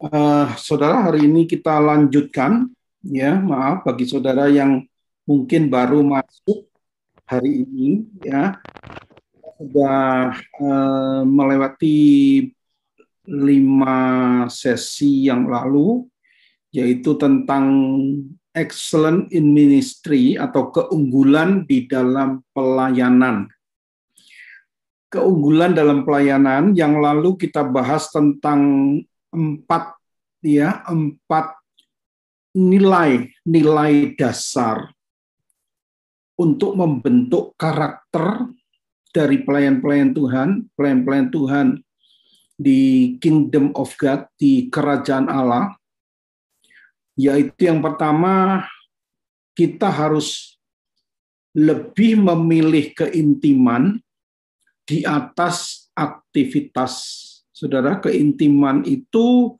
Uh, saudara, hari ini kita lanjutkan, ya maaf bagi saudara yang mungkin baru masuk hari ini, ya sudah uh, melewati lima sesi yang lalu, yaitu tentang excellent in ministry atau keunggulan di dalam pelayanan keunggulan dalam pelayanan yang lalu kita bahas tentang empat ya empat nilai nilai dasar untuk membentuk karakter dari pelayan-pelayan Tuhan, pelayan-pelayan Tuhan di Kingdom of God, di Kerajaan Allah, yaitu yang pertama kita harus lebih memilih keintiman di atas aktivitas Saudara, keintiman itu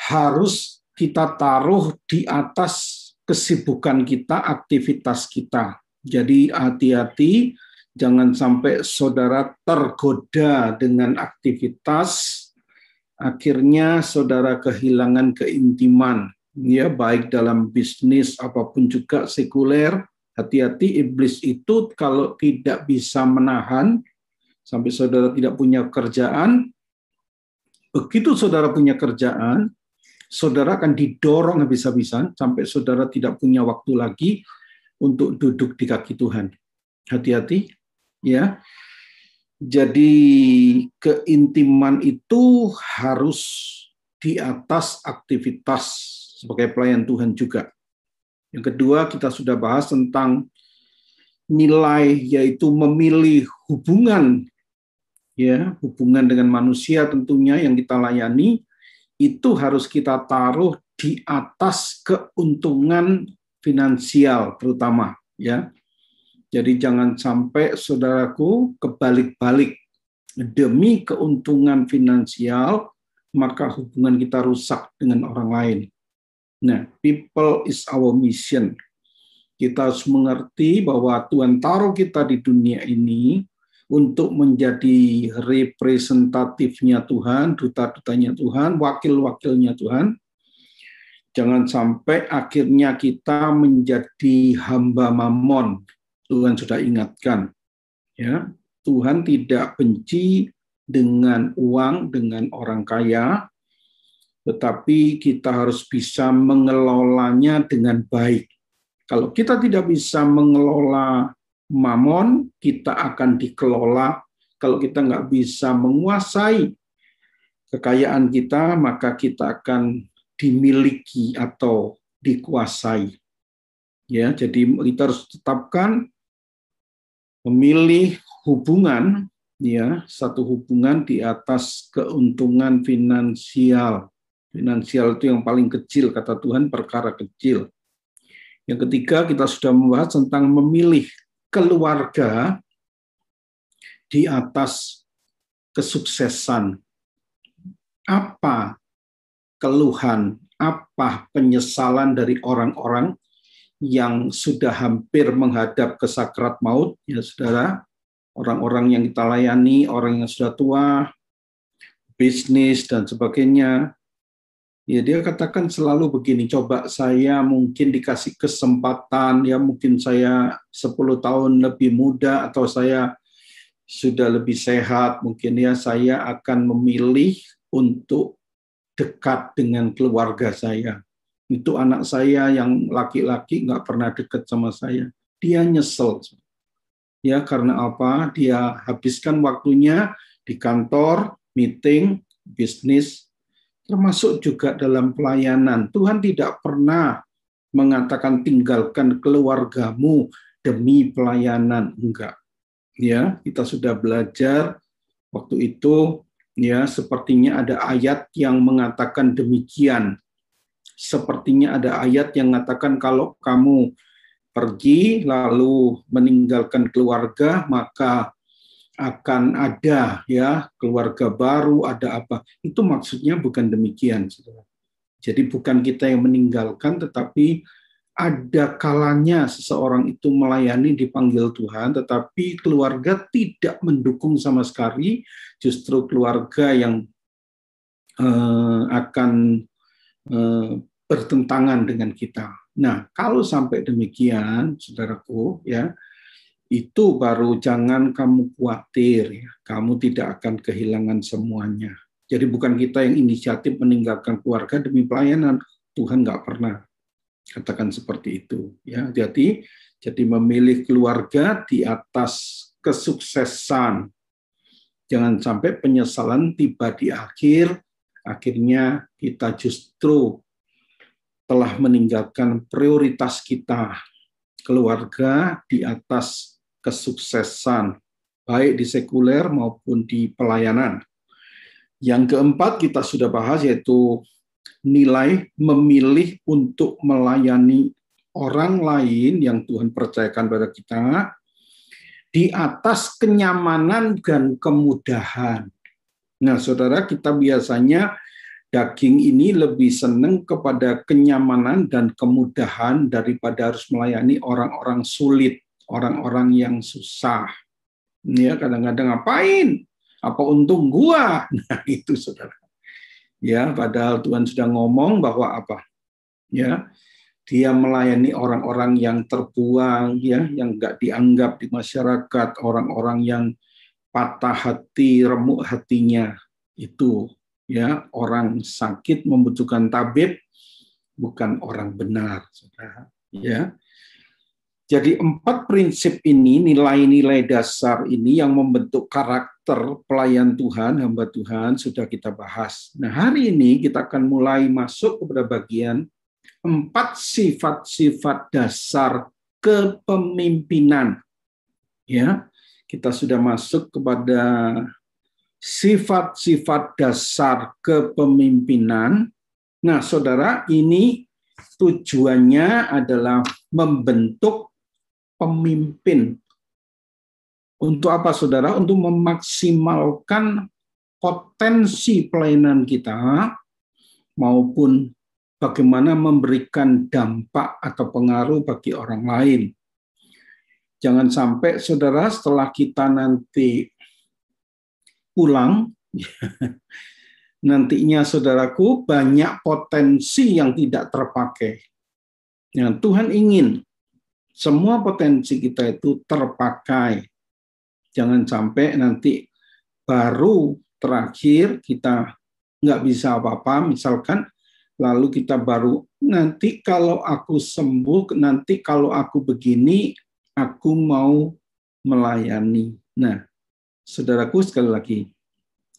harus kita taruh di atas kesibukan kita, aktivitas kita. Jadi hati-hati, jangan sampai saudara tergoda dengan aktivitas, akhirnya saudara kehilangan keintiman. Ya, baik dalam bisnis apapun juga sekuler, hati-hati iblis itu kalau tidak bisa menahan sampai saudara tidak punya kerjaan, Begitu saudara punya kerjaan, saudara akan didorong habis-habisan sampai saudara tidak punya waktu lagi untuk duduk di kaki Tuhan. Hati-hati, ya. Jadi keintiman itu harus di atas aktivitas sebagai pelayan Tuhan juga. Yang kedua, kita sudah bahas tentang nilai yaitu memilih hubungan ya hubungan dengan manusia tentunya yang kita layani itu harus kita taruh di atas keuntungan finansial terutama ya. Jadi jangan sampai saudaraku kebalik-balik demi keuntungan finansial maka hubungan kita rusak dengan orang lain. Nah, people is our mission. Kita harus mengerti bahwa Tuhan taruh kita di dunia ini untuk menjadi representatifnya Tuhan, duta-dutanya Tuhan, wakil-wakilnya Tuhan. Jangan sampai akhirnya kita menjadi hamba mamon. Tuhan sudah ingatkan. Ya, Tuhan tidak benci dengan uang, dengan orang kaya, tetapi kita harus bisa mengelolanya dengan baik. Kalau kita tidak bisa mengelola mamon, kita akan dikelola. Kalau kita nggak bisa menguasai kekayaan kita, maka kita akan dimiliki atau dikuasai. Ya, jadi kita harus tetapkan memilih hubungan ya satu hubungan di atas keuntungan finansial. Finansial itu yang paling kecil kata Tuhan perkara kecil. Yang ketiga kita sudah membahas tentang memilih keluarga di atas kesuksesan. Apa keluhan, apa penyesalan dari orang-orang yang sudah hampir menghadap ke sakrat maut, ya saudara, orang-orang yang kita layani, orang yang sudah tua, bisnis dan sebagainya, Ya, dia katakan selalu begini, coba saya mungkin dikasih kesempatan, ya mungkin saya 10 tahun lebih muda atau saya sudah lebih sehat, mungkin ya saya akan memilih untuk dekat dengan keluarga saya. Itu anak saya yang laki-laki nggak pernah dekat sama saya. Dia nyesel. Ya, karena apa? Dia habiskan waktunya di kantor, meeting, bisnis, termasuk juga dalam pelayanan. Tuhan tidak pernah mengatakan tinggalkan keluargamu demi pelayanan, enggak. Ya, kita sudah belajar waktu itu ya sepertinya ada ayat yang mengatakan demikian. Sepertinya ada ayat yang mengatakan kalau kamu pergi lalu meninggalkan keluarga maka akan ada ya keluarga baru, ada apa. Itu maksudnya bukan demikian. Jadi bukan kita yang meninggalkan, tetapi ada kalanya seseorang itu melayani dipanggil Tuhan, tetapi keluarga tidak mendukung sama sekali, justru keluarga yang eh, akan eh, bertentangan dengan kita. Nah, kalau sampai demikian, saudaraku, ya itu baru jangan kamu khawatir, ya. kamu tidak akan kehilangan semuanya. Jadi bukan kita yang inisiatif meninggalkan keluarga demi pelayanan, Tuhan nggak pernah katakan seperti itu. Ya, jadi jadi memilih keluarga di atas kesuksesan. Jangan sampai penyesalan tiba di akhir, akhirnya kita justru telah meninggalkan prioritas kita keluarga di atas kesuksesan, baik di sekuler maupun di pelayanan. Yang keempat kita sudah bahas yaitu nilai memilih untuk melayani orang lain yang Tuhan percayakan pada kita di atas kenyamanan dan kemudahan. Nah, saudara, kita biasanya daging ini lebih senang kepada kenyamanan dan kemudahan daripada harus melayani orang-orang sulit orang-orang yang susah. Ya, kadang-kadang ngapain? Apa untung gua? Nah, itu Saudara. Ya, padahal Tuhan sudah ngomong bahwa apa? Ya. Dia melayani orang-orang yang terbuang ya, yang nggak dianggap di masyarakat, orang-orang yang patah hati, remuk hatinya. Itu ya, orang sakit membutuhkan tabib bukan orang benar, Saudara. Ya jadi empat prinsip ini, nilai-nilai dasar ini yang membentuk karakter pelayan Tuhan, hamba Tuhan sudah kita bahas. Nah hari ini kita akan mulai masuk kepada bagian empat sifat-sifat dasar kepemimpinan. Ya, kita sudah masuk kepada sifat-sifat dasar kepemimpinan. Nah, saudara, ini tujuannya adalah membentuk pemimpin. Untuk apa saudara? Untuk memaksimalkan potensi pelayanan kita maupun bagaimana memberikan dampak atau pengaruh bagi orang lain. Jangan sampai saudara setelah kita nanti pulang nantinya saudaraku banyak potensi yang tidak terpakai. Yang Tuhan ingin semua potensi kita itu terpakai. Jangan sampai nanti baru terakhir kita nggak bisa apa-apa, misalkan lalu kita baru nanti kalau aku sembuh, nanti kalau aku begini, aku mau melayani. Nah, saudaraku sekali lagi,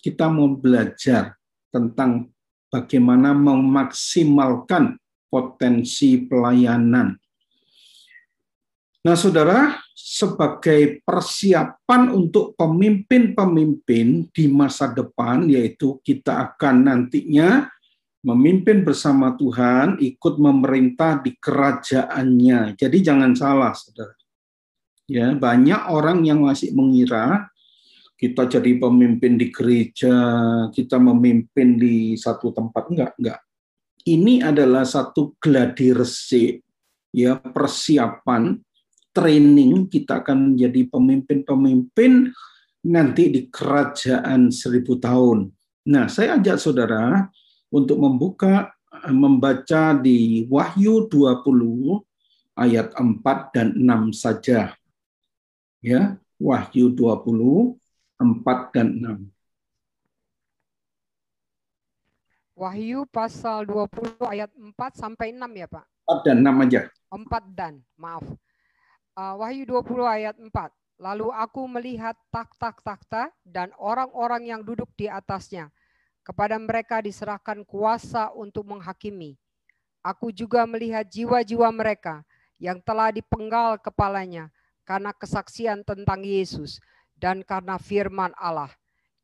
kita mau belajar tentang bagaimana memaksimalkan potensi pelayanan Nah, saudara, sebagai persiapan untuk pemimpin-pemimpin di masa depan, yaitu kita akan nantinya memimpin bersama Tuhan, ikut memerintah di kerajaannya. Jadi jangan salah, saudara. Ya, banyak orang yang masih mengira kita jadi pemimpin di gereja, kita memimpin di satu tempat. Enggak, enggak. Ini adalah satu gladi resik, ya persiapan training kita akan menjadi pemimpin-pemimpin nanti di kerajaan seribu tahun. Nah, saya ajak saudara untuk membuka eh, membaca di Wahyu 20 ayat 4 dan 6 saja. Ya, Wahyu 20 4 dan 6. Wahyu pasal 20 ayat 4 sampai 6 ya, Pak? 4 dan 6 aja. 4 dan, maaf. Ah, Wahyu 20 ayat 4. Lalu aku melihat takhta takhta dan orang-orang yang duduk di atasnya. Kepada mereka diserahkan kuasa untuk menghakimi. Aku juga melihat jiwa-jiwa mereka yang telah dipenggal kepalanya karena kesaksian tentang Yesus dan karena firman Allah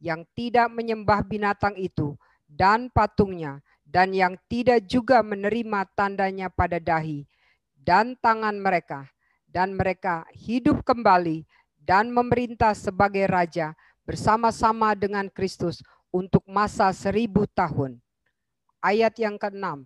yang tidak menyembah binatang itu dan patungnya dan yang tidak juga menerima tandanya pada dahi dan tangan mereka dan mereka hidup kembali dan memerintah sebagai raja bersama-sama dengan Kristus untuk masa seribu tahun. Ayat yang ke-6,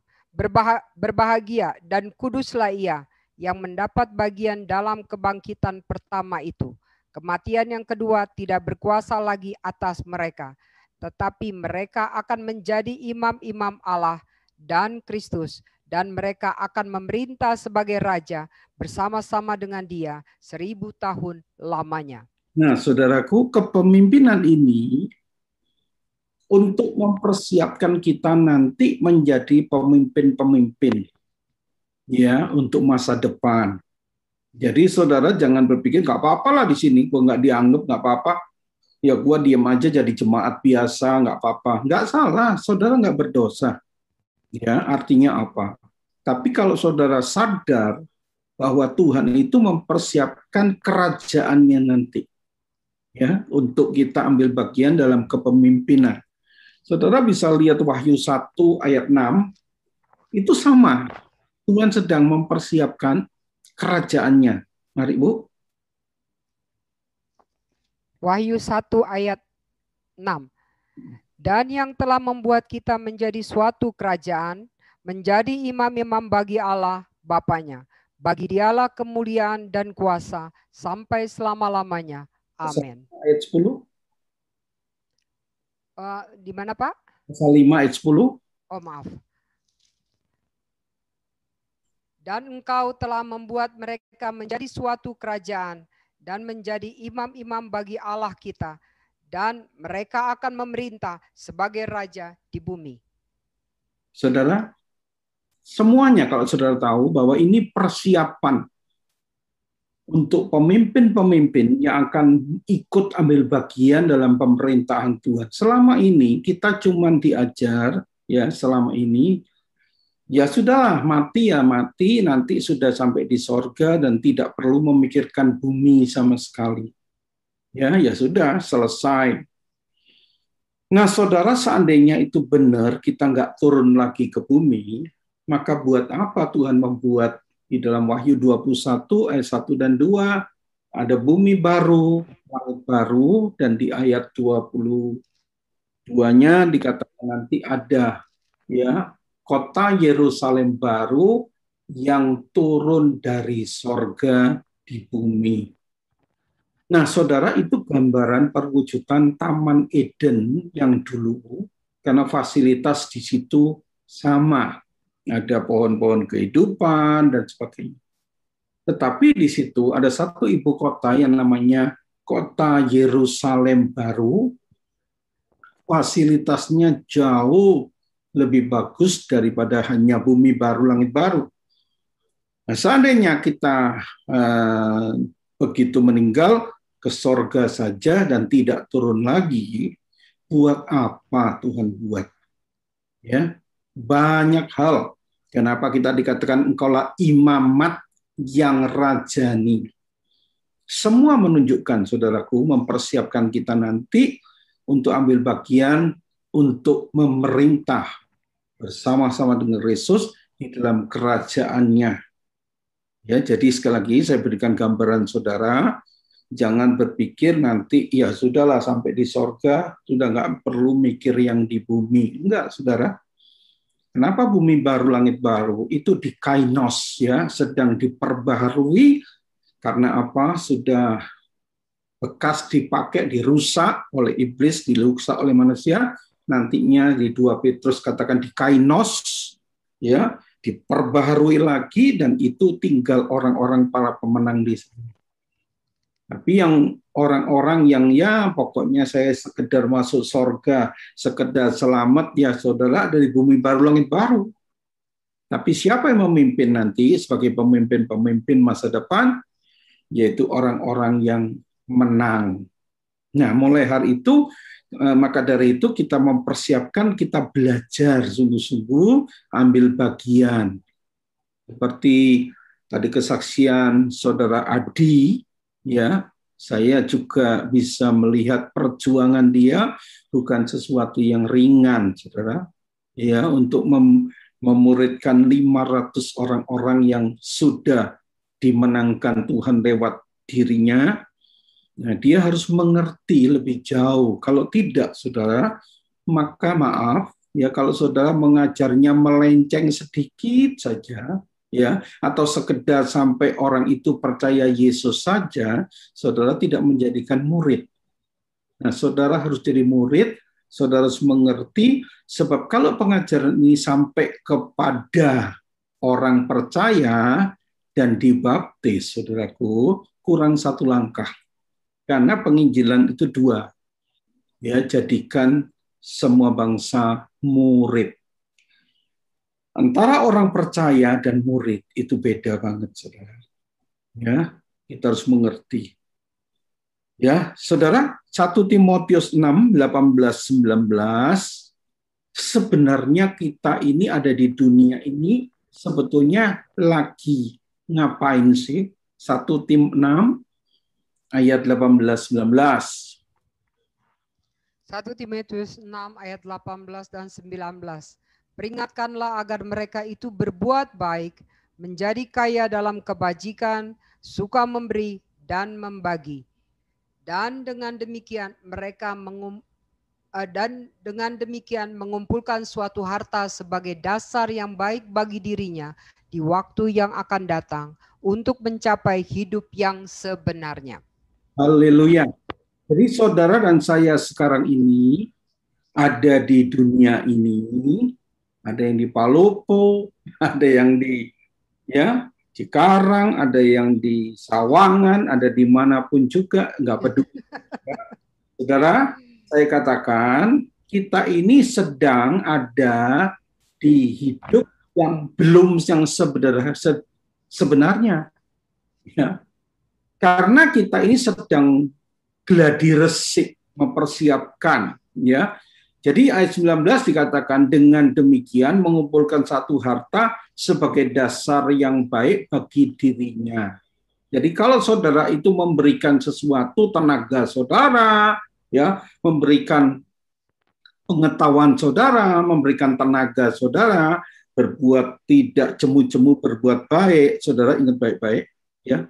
berbahagia dan kuduslah ia yang mendapat bagian dalam kebangkitan pertama itu. Kematian yang kedua tidak berkuasa lagi atas mereka, tetapi mereka akan menjadi imam-imam Allah dan Kristus dan mereka akan memerintah sebagai raja bersama-sama dengan dia seribu tahun lamanya. Nah, saudaraku, kepemimpinan ini untuk mempersiapkan kita nanti menjadi pemimpin-pemimpin ya untuk masa depan. Jadi saudara jangan berpikir nggak apa-apalah di sini, gua nggak dianggap nggak apa-apa. Ya gua diem aja jadi jemaat biasa nggak apa-apa. Nggak salah, saudara nggak berdosa ya artinya apa. Tapi kalau saudara sadar bahwa Tuhan itu mempersiapkan kerajaannya nanti, ya untuk kita ambil bagian dalam kepemimpinan. Saudara bisa lihat Wahyu 1 ayat 6, itu sama. Tuhan sedang mempersiapkan kerajaannya. Mari Bu. Wahyu 1 ayat 6 dan yang telah membuat kita menjadi suatu kerajaan, menjadi imam-imam bagi Allah Bapaknya. Bagi dialah kemuliaan dan kuasa sampai selama-lamanya. Amin. Ayat 10. Uh, eh, di mana Pak? Pasal 5 ayat 10. Oh maaf. Dan engkau telah membuat mereka menjadi suatu kerajaan dan menjadi imam-imam bagi Allah kita dan mereka akan memerintah sebagai raja di bumi. Saudara, semuanya kalau saudara tahu bahwa ini persiapan untuk pemimpin-pemimpin yang akan ikut ambil bagian dalam pemerintahan Tuhan. Selama ini kita cuma diajar ya selama ini ya sudahlah mati ya mati nanti sudah sampai di sorga dan tidak perlu memikirkan bumi sama sekali ya ya sudah selesai. Nah, saudara, seandainya itu benar kita nggak turun lagi ke bumi, maka buat apa Tuhan membuat di dalam Wahyu 21 ayat 1 dan 2 ada bumi baru, laut baru dan di ayat 22-nya dikatakan nanti ada ya kota Yerusalem baru yang turun dari sorga di bumi. Nah, saudara, itu gambaran perwujudan Taman Eden yang dulu, karena fasilitas di situ sama. Ada pohon-pohon kehidupan dan sebagainya. Tetapi di situ ada satu ibu kota yang namanya Kota Yerusalem Baru. Fasilitasnya jauh lebih bagus daripada hanya bumi baru, langit baru. Nah, seandainya kita eh, begitu meninggal, ke sorga saja dan tidak turun lagi, buat apa Tuhan buat? Ya, banyak hal. Kenapa kita dikatakan engkaulah imamat yang rajani? Semua menunjukkan, saudaraku, mempersiapkan kita nanti untuk ambil bagian untuk memerintah bersama-sama dengan Yesus di dalam kerajaannya. Ya, jadi sekali lagi saya berikan gambaran saudara, jangan berpikir nanti ya sudahlah sampai di sorga sudah nggak perlu mikir yang di bumi enggak saudara kenapa bumi baru langit baru itu di kainos ya sedang diperbaharui karena apa sudah bekas dipakai dirusak oleh iblis diluksa oleh manusia nantinya di dua Petrus katakan di kainos ya diperbaharui lagi dan itu tinggal orang-orang para pemenang di sana tapi yang orang-orang yang ya pokoknya saya sekedar masuk sorga, sekedar selamat ya saudara dari bumi baru langit baru. Tapi siapa yang memimpin nanti sebagai pemimpin-pemimpin masa depan? Yaitu orang-orang yang menang. Nah, mulai hari itu eh, maka dari itu kita mempersiapkan, kita belajar sungguh-sungguh, ambil bagian. Seperti tadi kesaksian saudara Adi ya saya juga bisa melihat perjuangan dia bukan sesuatu yang ringan, saudara. Ya, untuk mem memuridkan 500 orang-orang yang sudah dimenangkan Tuhan lewat dirinya, nah, dia harus mengerti lebih jauh. Kalau tidak, saudara, maka maaf, ya kalau saudara mengajarnya melenceng sedikit saja, ya atau sekedar sampai orang itu percaya Yesus saja, saudara tidak menjadikan murid. Nah, saudara harus jadi murid, saudara harus mengerti sebab kalau pengajaran ini sampai kepada orang percaya dan dibaptis, saudaraku, kurang satu langkah. Karena penginjilan itu dua. Ya, jadikan semua bangsa murid antara orang percaya dan murid itu beda banget, saudara. Ya, kita harus mengerti. Ya, saudara, 1 Timotius 6, 18, 19, sebenarnya kita ini ada di dunia ini sebetulnya lagi ngapain sih? 1 Tim 6, ayat 18, 19. 1 Timotius 6 ayat 18 dan 19. Peringatkanlah agar mereka itu berbuat baik, menjadi kaya dalam kebajikan, suka memberi dan membagi. Dan dengan demikian mereka mengum, eh, dan dengan demikian mengumpulkan suatu harta sebagai dasar yang baik bagi dirinya di waktu yang akan datang untuk mencapai hidup yang sebenarnya. Haleluya. Jadi saudara dan saya sekarang ini ada di dunia ini ada yang di Palopo, ada yang di ya Cikarang, ada yang di Sawangan, ada di manapun juga, nggak peduli. Saudara, saya katakan kita ini sedang ada di hidup yang belum yang sebenarnya sebenarnya ya karena kita ini sedang gladi resik mempersiapkan ya jadi ayat 19 dikatakan dengan demikian mengumpulkan satu harta sebagai dasar yang baik bagi dirinya. Jadi kalau saudara itu memberikan sesuatu tenaga saudara, ya, memberikan pengetahuan saudara, memberikan tenaga saudara, berbuat tidak cemu-cemu berbuat baik, saudara ingat baik-baik, ya.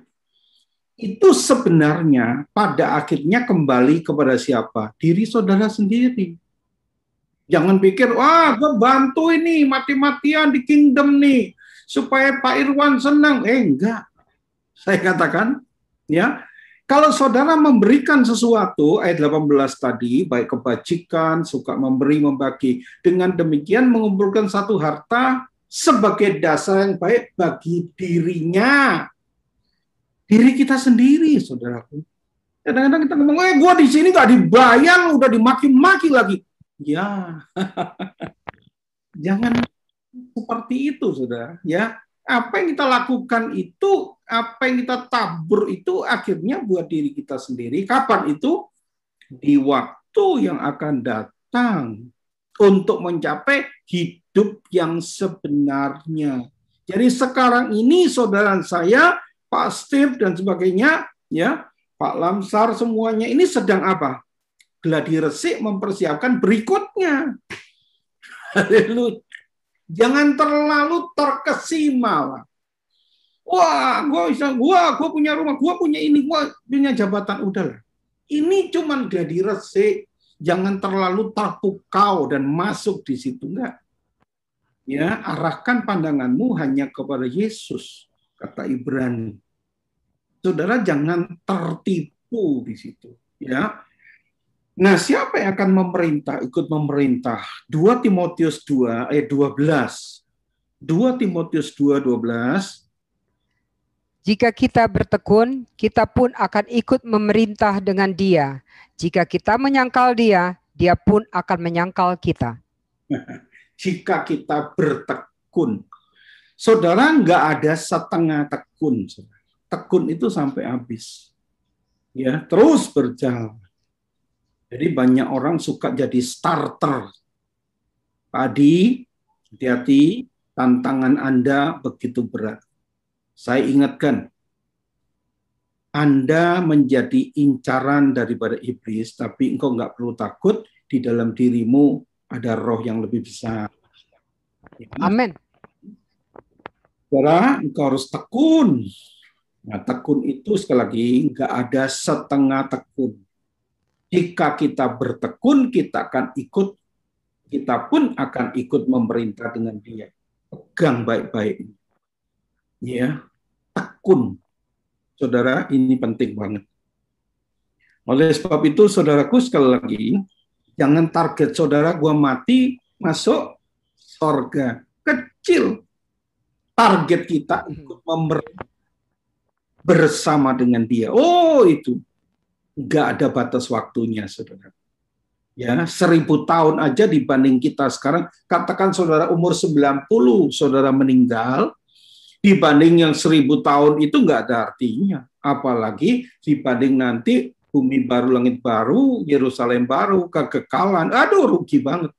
Itu sebenarnya pada akhirnya kembali kepada siapa? Diri saudara sendiri Jangan pikir, wah gue bantu ini mati-matian di kingdom nih, supaya Pak Irwan senang. Eh enggak, saya katakan ya. Kalau saudara memberikan sesuatu, ayat 18 tadi, baik kebajikan, suka memberi, membagi, dengan demikian mengumpulkan satu harta sebagai dasar yang baik bagi dirinya. Diri kita sendiri, saudaraku. Kadang-kadang kita ngomong, eh gue di sini gak dibayar, udah dimaki-maki lagi. Ya, jangan seperti itu, sudah. Ya, apa yang kita lakukan itu, apa yang kita tabur itu akhirnya buat diri kita sendiri. Kapan itu? Di waktu yang akan datang untuk mencapai hidup yang sebenarnya. Jadi sekarang ini saudara saya, Pak Steve dan sebagainya, ya Pak Lamsar semuanya ini sedang apa? geladi resik mempersiapkan berikutnya. Haleluya. Jangan terlalu terkesima. Wah, gue bisa, gua, gue punya rumah, gue punya ini, gue punya jabatan, udahlah. Ini cuman geladi resik, jangan terlalu takut kau dan masuk di situ enggak. Ya, arahkan pandanganmu hanya kepada Yesus, kata Ibrani. Saudara jangan tertipu di situ, ya. Nah, siapa yang akan memerintah, ikut memerintah? 2 Timotius 2 ayat eh, 12. 2 Timotius 2 12 jika kita bertekun, kita pun akan ikut memerintah dengan dia. Jika kita menyangkal dia, dia pun akan menyangkal kita. Jika kita bertekun. Saudara nggak ada setengah tekun. Tekun itu sampai habis. Ya, terus berjalan. Jadi banyak orang suka jadi starter. Padi, hati-hati, tantangan Anda begitu berat. Saya ingatkan, Anda menjadi incaran daripada iblis, tapi engkau nggak perlu takut, di dalam dirimu ada roh yang lebih besar. Amin. Saudara, engkau harus tekun. Nah, tekun itu sekali lagi nggak ada setengah tekun. Jika kita bertekun, kita akan ikut, kita pun akan ikut memerintah dengan dia. Pegang baik-baik. Ya, tekun. Saudara, ini penting banget. Oleh sebab itu, saudaraku sekali lagi, jangan target saudara gua mati masuk sorga. Kecil. Target kita ikut memerintah bersama dengan dia. Oh, itu nggak ada batas waktunya, saudara. Ya, seribu tahun aja dibanding kita sekarang, katakan saudara umur 90 saudara meninggal, dibanding yang seribu tahun itu nggak ada artinya. Apalagi dibanding nanti bumi baru, langit baru, Yerusalem baru, kekekalan. Aduh, rugi banget.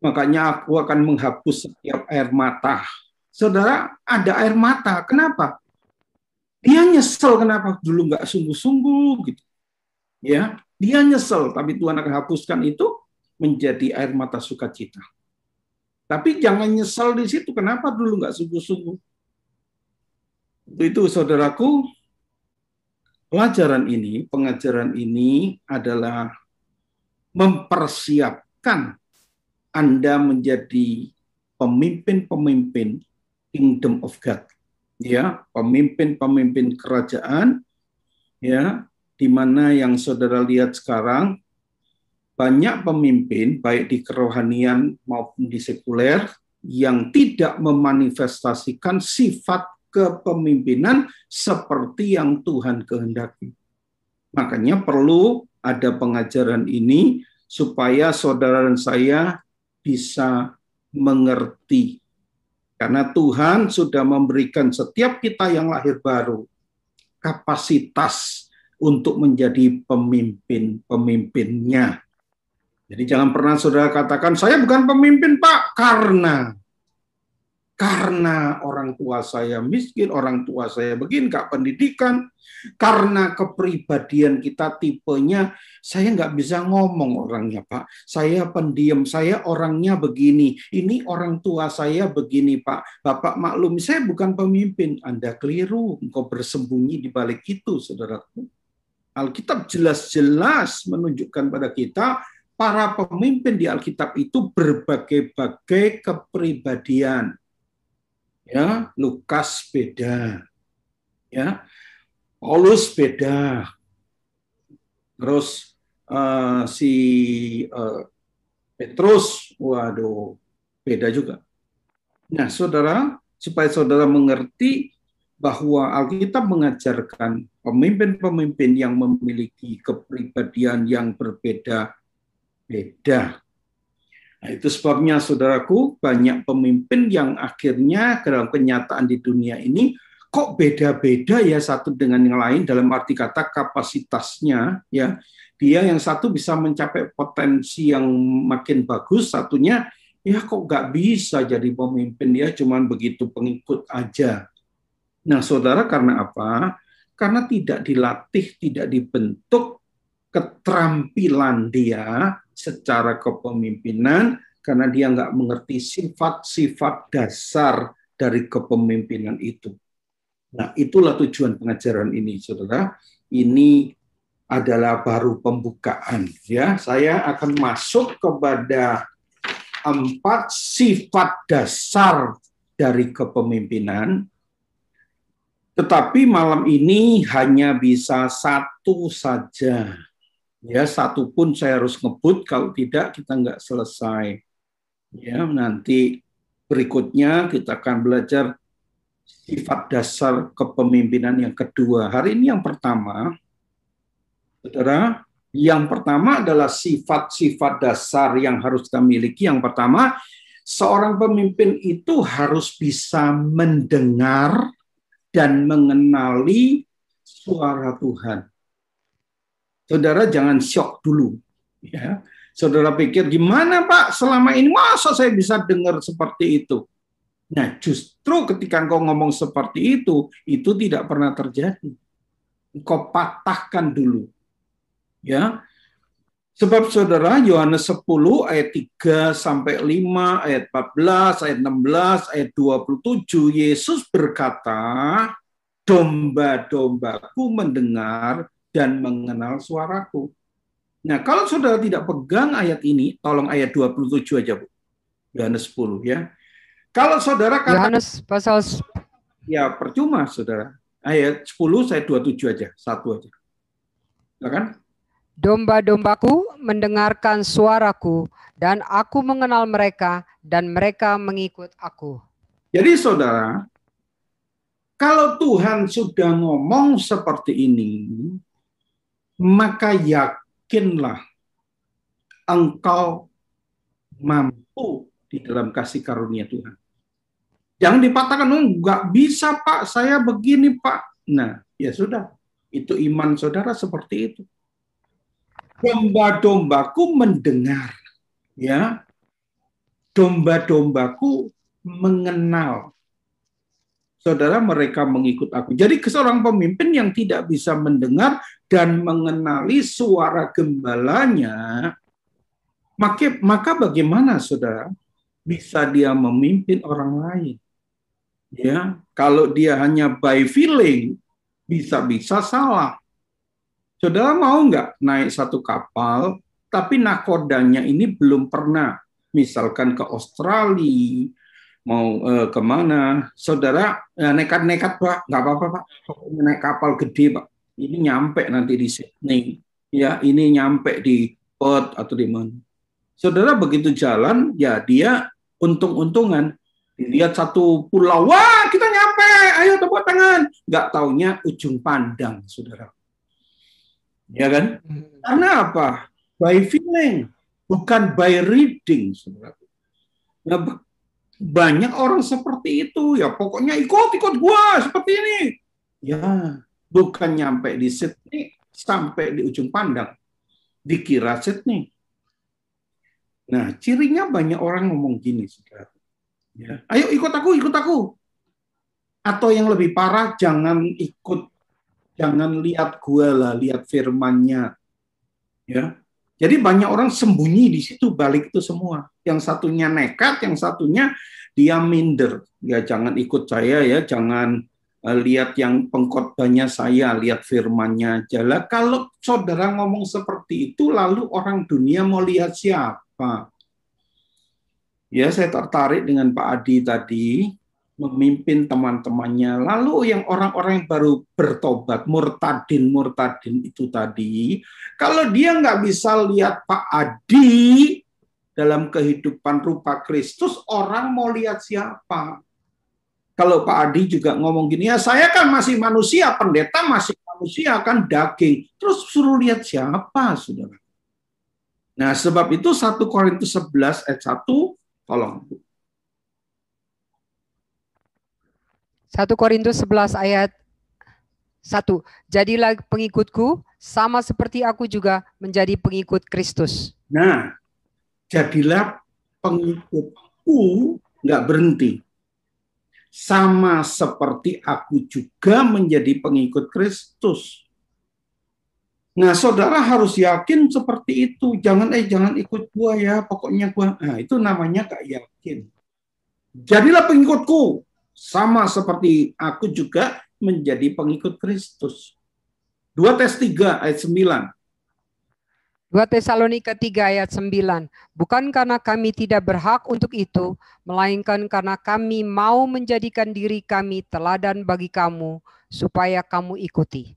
Makanya aku akan menghapus setiap air mata. Saudara, ada air mata. Kenapa? Dia nyesel kenapa dulu nggak sungguh-sungguh gitu ya dia nyesel tapi Tuhan akan hapuskan itu menjadi air mata sukacita. Tapi jangan nyesel di situ. Kenapa dulu nggak sungguh-sungguh? Itu saudaraku, pelajaran ini, pengajaran ini adalah mempersiapkan Anda menjadi pemimpin-pemimpin kingdom of God. Ya, pemimpin-pemimpin kerajaan ya di mana yang saudara lihat sekarang banyak pemimpin baik di kerohanian maupun di sekuler yang tidak memanifestasikan sifat kepemimpinan seperti yang Tuhan kehendaki. Makanya perlu ada pengajaran ini supaya saudara dan saya bisa mengerti. Karena Tuhan sudah memberikan setiap kita yang lahir baru kapasitas untuk menjadi pemimpin-pemimpinnya. Jadi jangan pernah saudara katakan, saya bukan pemimpin Pak, karena karena orang tua saya miskin, orang tua saya begini, nggak pendidikan, karena kepribadian kita tipenya, saya nggak bisa ngomong orangnya Pak, saya pendiam, saya orangnya begini, ini orang tua saya begini Pak, Bapak maklum, saya bukan pemimpin, Anda keliru, engkau bersembunyi di balik itu, saudaraku. Alkitab jelas-jelas menunjukkan pada kita para pemimpin di Alkitab itu berbagai-bagai kepribadian. Ya, Lukas beda. Ya. Paulus beda. Terus uh, si uh, Petrus, waduh, beda juga. Nah, saudara, supaya saudara mengerti bahwa Alkitab mengajarkan pemimpin-pemimpin yang memiliki kepribadian yang berbeda-beda. Nah, itu sebabnya saudaraku banyak pemimpin yang akhirnya dalam kenyataan di dunia ini kok beda-beda ya satu dengan yang lain dalam arti kata kapasitasnya ya dia yang satu bisa mencapai potensi yang makin bagus satunya ya kok nggak bisa jadi pemimpin dia ya, cuman begitu pengikut aja nah saudara karena apa karena tidak dilatih, tidak dibentuk keterampilan dia secara kepemimpinan karena dia nggak mengerti sifat-sifat dasar dari kepemimpinan itu. Nah, itulah tujuan pengajaran ini, saudara. Ini adalah baru pembukaan. Ya, saya akan masuk kepada empat sifat dasar dari kepemimpinan tetapi malam ini hanya bisa satu saja. Ya, satu pun saya harus ngebut, kalau tidak kita nggak selesai. Ya, nanti berikutnya kita akan belajar sifat dasar kepemimpinan yang kedua. Hari ini yang pertama, saudara, yang pertama adalah sifat-sifat dasar yang harus kita miliki. Yang pertama, seorang pemimpin itu harus bisa mendengar, dan mengenali suara Tuhan. Saudara jangan shock dulu. Ya. Saudara pikir gimana Pak selama ini masa saya bisa dengar seperti itu? Nah justru ketika engkau ngomong seperti itu, itu tidak pernah terjadi. Engkau patahkan dulu. Ya, Sebab saudara Yohanes 10 ayat 3 sampai 5 ayat 14 ayat 16 ayat 27 Yesus berkata, domba-dombaku mendengar dan mengenal suaraku. Nah, kalau saudara tidak pegang ayat ini, tolong ayat 27 aja, Bu. Yohanes 10 ya. Kalau saudara kata Yohanes pasal Ya, percuma saudara. Ayat 10 saya 27 aja, satu aja. Silakan. Domba-dombaku mendengarkan suaraku dan aku mengenal mereka dan mereka mengikut aku. Jadi saudara, kalau Tuhan sudah ngomong seperti ini, maka yakinlah engkau mampu di dalam kasih karunia Tuhan. Jangan dipatahkan, enggak oh, bisa Pak, saya begini Pak. Nah, ya sudah. Itu iman saudara seperti itu domba-dombaku mendengar ya domba-dombaku mengenal saudara mereka mengikut aku jadi seorang pemimpin yang tidak bisa mendengar dan mengenali suara gembalanya maka maka bagaimana saudara bisa dia memimpin orang lain ya kalau dia hanya by feeling bisa-bisa salah Saudara mau nggak naik satu kapal, tapi nakodanya ini belum pernah, misalkan ke Australia, mau eh, kemana, saudara eh, nekat-nekat pak, nggak apa-apa pak, naik kapal gede pak, ini nyampe nanti di Sydney, ya ini nyampe di Perth atau di mana. Saudara begitu jalan, ya dia untung-untungan, lihat satu pulau, wah kita nyampe, ayo tepuk tangan, nggak taunya ujung pandang saudara ya kan? Hmm. Karena apa? By feeling, bukan by reading. Sebenarnya. Nah, banyak orang seperti itu ya pokoknya ikut ikut gua seperti ini. Ya, bukan nyampe di Sydney sampai di ujung pandang dikira Sydney. Nah, cirinya banyak orang ngomong gini, sekarang. Ya. Ayo ikut aku, ikut aku. Atau yang lebih parah, jangan ikut Jangan lihat gua lah, lihat firmannya. Ya. Jadi banyak orang sembunyi di situ balik itu semua. Yang satunya nekat, yang satunya dia minder. Ya jangan ikut saya ya, jangan eh, lihat yang pengkotbahnya saya, lihat firmannya jala. Kalau saudara ngomong seperti itu, lalu orang dunia mau lihat siapa? Ya, saya tertarik dengan Pak Adi tadi memimpin teman-temannya. Lalu yang orang-orang yang baru bertobat, murtadin, murtadin itu tadi, kalau dia nggak bisa lihat Pak Adi dalam kehidupan rupa Kristus, orang mau lihat siapa? Kalau Pak Adi juga ngomong gini, ya saya kan masih manusia, pendeta masih manusia, kan daging. Terus suruh lihat siapa, saudara? Nah, sebab itu 1 Korintus 11 ayat 1, tolong 1 Korintus 11 ayat 1. Jadilah pengikutku sama seperti aku juga menjadi pengikut Kristus. Nah, jadilah pengikutku nggak berhenti. Sama seperti aku juga menjadi pengikut Kristus. Nah, saudara harus yakin seperti itu. Jangan eh jangan ikut gua ya, pokoknya gua. Nah, itu namanya gak yakin. Jadilah pengikutku sama seperti aku juga menjadi pengikut Kristus. 2 tes 3 ayat 9. 2 Tesalonika 3 ayat 9. Bukan karena kami tidak berhak untuk itu, melainkan karena kami mau menjadikan diri kami teladan bagi kamu, supaya kamu ikuti.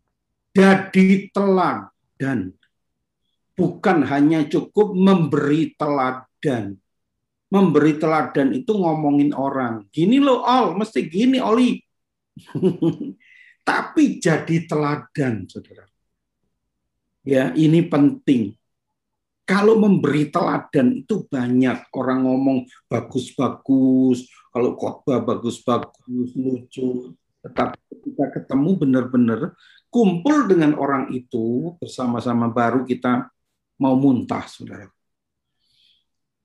Jadi teladan. Bukan hanya cukup memberi teladan, memberi teladan itu ngomongin orang. Gini loh Ol, mesti gini Oli. Tapi jadi teladan, saudara. Ya, ini penting. Kalau memberi teladan itu banyak orang ngomong bagus-bagus, kalau khotbah bagus-bagus, lucu. Tetapi kita ketemu benar-benar kumpul dengan orang itu bersama-sama baru kita mau muntah, saudara.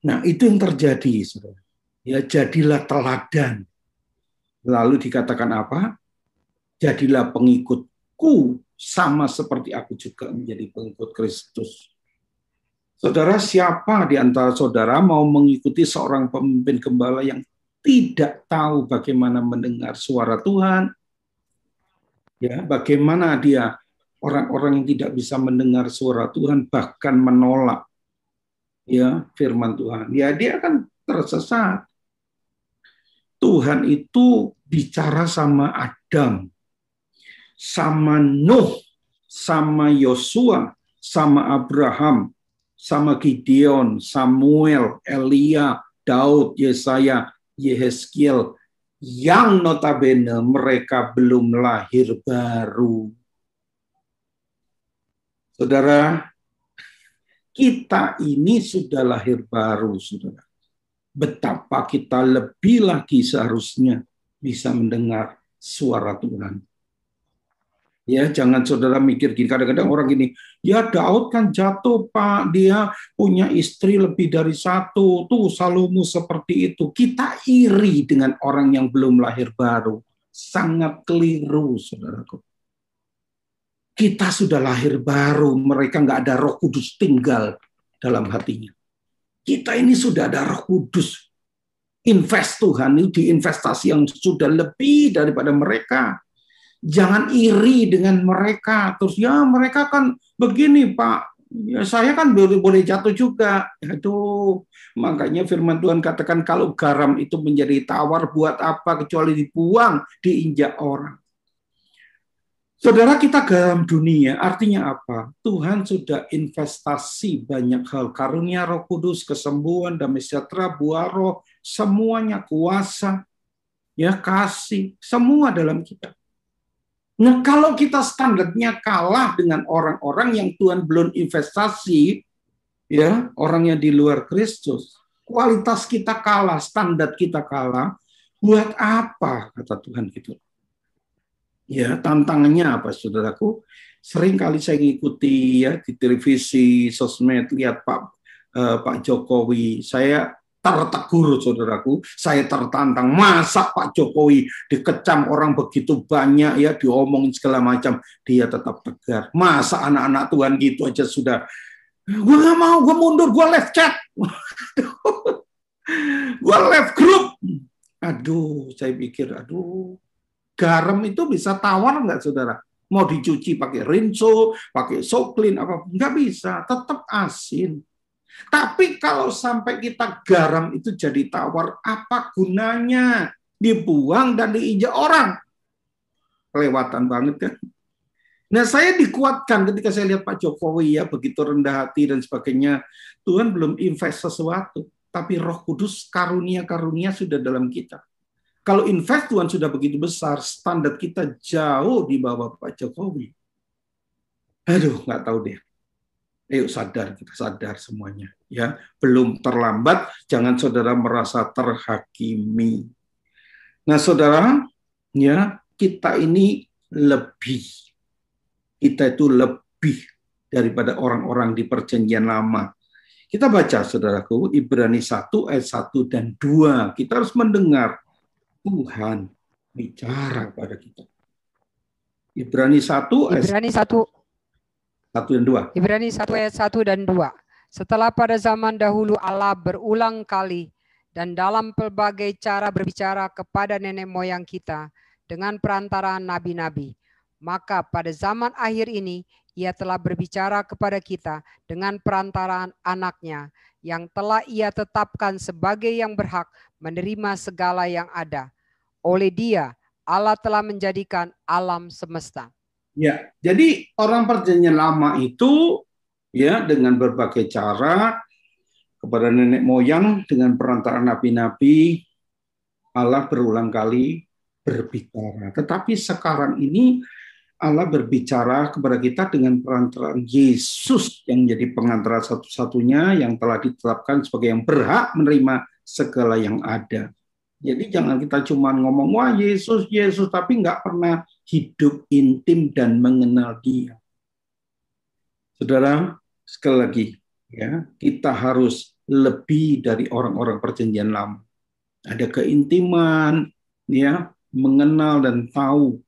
Nah, itu yang terjadi, Saudara. Ya, jadilah teladan. Lalu dikatakan apa? Jadilah pengikutku sama seperti aku juga menjadi pengikut Kristus. Saudara, siapa di antara saudara mau mengikuti seorang pemimpin gembala yang tidak tahu bagaimana mendengar suara Tuhan? Ya, bagaimana dia orang-orang yang tidak bisa mendengar suara Tuhan bahkan menolak ya firman Tuhan, ya dia akan tersesat. Tuhan itu bicara sama Adam, sama Nuh, sama Yosua, sama Abraham, sama Gideon, Samuel, Elia, Daud, Yesaya, Yehezkiel, yang notabene mereka belum lahir baru. Saudara, kita ini sudah lahir baru, saudara. Betapa kita lebih lagi seharusnya bisa mendengar suara Tuhan. Ya, jangan saudara mikir gini. Kadang-kadang orang gini, ya Daud kan jatuh, Pak. Dia punya istri lebih dari satu. Tuh, Salomo seperti itu. Kita iri dengan orang yang belum lahir baru. Sangat keliru, saudaraku kita sudah lahir baru, mereka nggak ada roh kudus tinggal dalam hatinya. Kita ini sudah ada roh kudus. Invest Tuhan itu di investasi yang sudah lebih daripada mereka. Jangan iri dengan mereka. Terus ya mereka kan begini Pak, ya saya kan boleh, boleh jatuh juga. Aduh, makanya firman Tuhan katakan kalau garam itu menjadi tawar buat apa kecuali dibuang, diinjak orang. Saudara kita dalam dunia, artinya apa? Tuhan sudah investasi banyak hal. Karunia roh kudus, kesembuhan, damai sejahtera, buah roh, semuanya kuasa, ya kasih, semua dalam kita. Nah kalau kita standarnya kalah dengan orang-orang yang Tuhan belum investasi, ya orang di luar Kristus, kualitas kita kalah, standar kita kalah, buat apa kata Tuhan gitu. Ya, tantangannya apa saudaraku? Sering kali saya ngikuti ya di televisi, sosmed, lihat Pak eh, Pak Jokowi, saya tertegur saudaraku, saya tertantang. Masa Pak Jokowi dikecam orang begitu banyak ya diomongin segala macam, dia tetap tegar. Masa anak-anak Tuhan gitu aja sudah gue nggak mau, gue mundur, gue left chat. gue left group. Aduh, saya pikir, aduh, garam itu bisa tawar nggak saudara? Mau dicuci pakai rinso, pakai so clean, apa nggak bisa, tetap asin. Tapi kalau sampai kita garam itu jadi tawar, apa gunanya? Dibuang dan diinjak orang. Kelewatan banget kan? Nah saya dikuatkan ketika saya lihat Pak Jokowi ya begitu rendah hati dan sebagainya. Tuhan belum invest sesuatu, tapi roh kudus karunia-karunia sudah dalam kita. Kalau invest Tuhan sudah begitu besar, standar kita jauh di bawah Pak Jokowi. Aduh, nggak tahu deh. Ayo sadar, kita sadar semuanya. ya Belum terlambat, jangan saudara merasa terhakimi. Nah, saudara, ya kita ini lebih. Kita itu lebih daripada orang-orang di perjanjian lama. Kita baca, saudaraku, Ibrani 1, ayat 1 dan 2. Kita harus mendengar Tuhan bicara pada kita. Ibrani 1 Ibrani 1 1 dan 2. Ibrani 1 ayat 1 dan 2. Setelah pada zaman dahulu Allah berulang kali dan dalam pelbagai cara berbicara kepada nenek moyang kita dengan perantaraan nabi-nabi. Maka pada zaman akhir ini ia telah berbicara kepada kita dengan perantaraan anaknya yang telah ia tetapkan sebagai yang berhak menerima segala yang ada oleh dia Allah telah menjadikan alam semesta. Ya, jadi orang perjanjian lama itu ya dengan berbagai cara kepada nenek moyang dengan perantaraan nabi-nabi Allah berulang kali berbicara. Tetapi sekarang ini Allah berbicara kepada kita dengan perantaraan Yesus yang jadi pengantara satu-satunya yang telah ditetapkan sebagai yang berhak menerima segala yang ada. Jadi jangan kita cuma ngomong wah Yesus Yesus tapi nggak pernah hidup intim dan mengenal Dia. Saudara, sekali lagi ya, kita harus lebih dari orang-orang perjanjian lama. Ada keintiman ya, mengenal dan tahu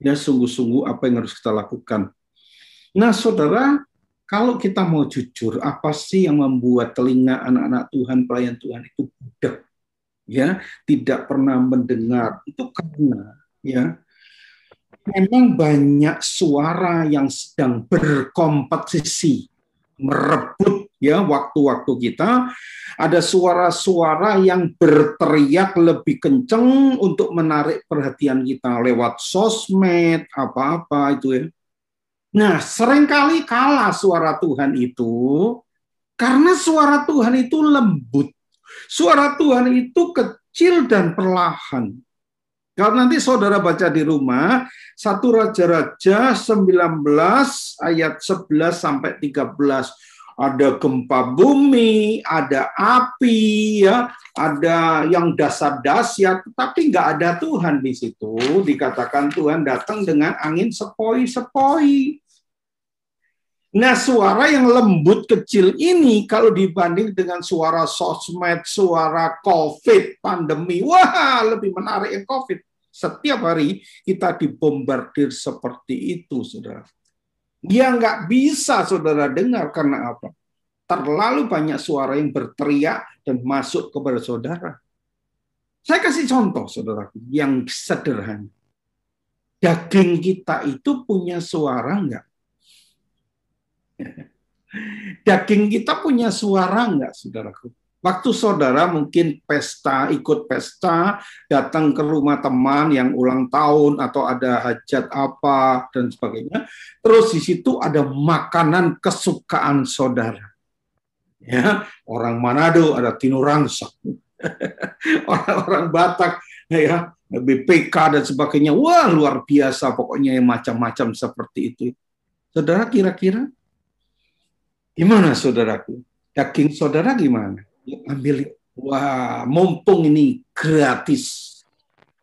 ya sungguh-sungguh apa yang harus kita lakukan. Nah, Saudara, kalau kita mau jujur, apa sih yang membuat telinga anak-anak Tuhan, pelayan Tuhan itu budak? ya tidak pernah mendengar itu karena ya memang banyak suara yang sedang berkompetisi merebut ya waktu-waktu kita ada suara-suara yang berteriak lebih kenceng untuk menarik perhatian kita lewat sosmed apa-apa itu ya nah seringkali kalah suara Tuhan itu karena suara Tuhan itu lembut Suara Tuhan itu kecil dan perlahan. Kalau nanti saudara baca di rumah, satu Raja-Raja 19 ayat 11 sampai 13. Ada gempa bumi, ada api, ya, ada yang dasar dasar tapi nggak ada Tuhan di situ. Dikatakan Tuhan datang dengan angin sepoi-sepoi. Nah, suara yang lembut kecil ini kalau dibanding dengan suara sosmed, suara COVID, pandemi, wah lebih menarik yang COVID. Setiap hari kita dibombardir seperti itu, saudara. Dia nggak bisa saudara dengar karena apa? Terlalu banyak suara yang berteriak dan masuk kepada saudara. Saya kasih contoh, saudara, yang sederhana. Daging kita itu punya suara nggak? Daging kita punya suara nggak, saudaraku? Waktu saudara mungkin pesta, ikut pesta, datang ke rumah teman yang ulang tahun atau ada hajat apa dan sebagainya, terus di situ ada makanan kesukaan saudara. Ya, orang Manado ada tinurangsak. Orang-orang Batak ya, BPK dan sebagainya. Wah, luar biasa pokoknya yang macam-macam seperti itu. Saudara kira-kira Gimana saudaraku? Daging saudara gimana? Ya, ambil, wah mumpung ini gratis.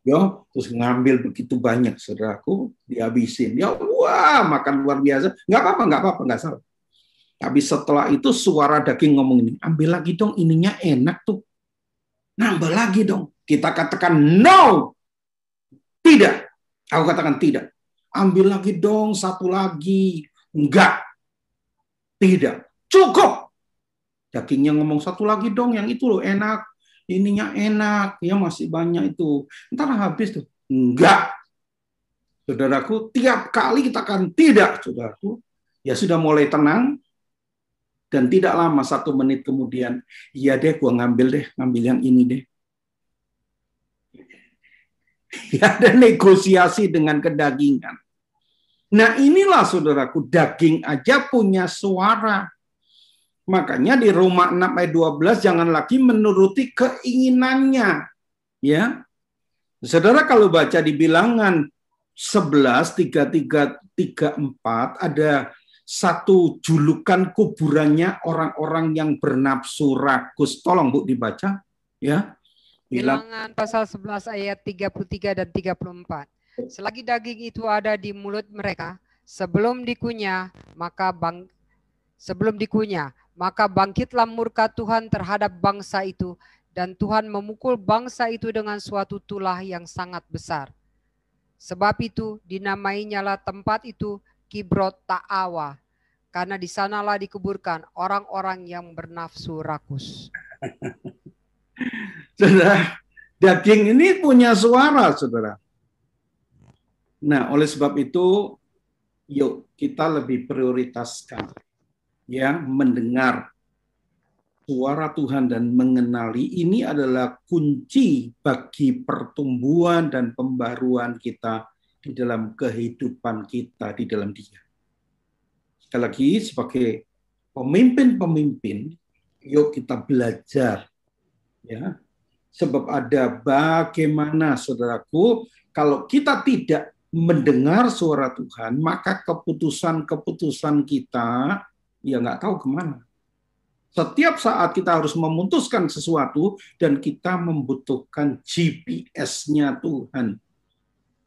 Yo, ya, terus ngambil begitu banyak saudaraku, dihabisin. Ya, wah makan luar biasa. Nggak apa-apa, nggak apa-apa, nggak salah. Tapi setelah itu suara daging ngomong ini, ambil lagi dong, ininya enak tuh. Nambah lagi dong. Kita katakan no. Tidak. Aku katakan tidak. Ambil lagi dong, satu lagi. Enggak. Tidak. Cukup. Dagingnya ngomong satu lagi dong yang itu loh enak. Ininya enak. Ya masih banyak itu. Ntar habis tuh. Enggak. Saudaraku, tiap kali kita akan tidak, saudaraku. Ya sudah mulai tenang, dan tidak lama satu menit kemudian iya deh gua ngambil deh ngambil yang ini deh ya ada negosiasi dengan kedagingan Nah inilah saudaraku, daging aja punya suara. Makanya di Roma 6 ayat 12 jangan lagi menuruti keinginannya. Ya. Saudara kalau baca di bilangan 11 33 34 ada satu julukan kuburannya orang-orang yang bernapsu rakus. Tolong Bu dibaca ya. Bilangan pasal 11 ayat 33 dan 34. Selagi daging itu ada di mulut mereka, sebelum dikunyah, maka bang sebelum dikunyah, maka bangkitlah murka Tuhan terhadap bangsa itu dan Tuhan memukul bangsa itu dengan suatu tulah yang sangat besar. Sebab itu dinamainya lah tempat itu Kibrot Ta'awa, karena di sanalah dikuburkan orang-orang yang bernafsu rakus. Saudara, daging ini punya suara, saudara. Nah, oleh sebab itu, yuk kita lebih prioritaskan ya mendengar suara Tuhan dan mengenali ini adalah kunci bagi pertumbuhan dan pembaruan kita di dalam kehidupan kita di dalam Dia. Sekali lagi sebagai pemimpin-pemimpin, yuk kita belajar ya. Sebab ada bagaimana saudaraku kalau kita tidak mendengar suara Tuhan, maka keputusan-keputusan kita ya nggak tahu kemana. Setiap saat kita harus memutuskan sesuatu dan kita membutuhkan GPS-nya Tuhan.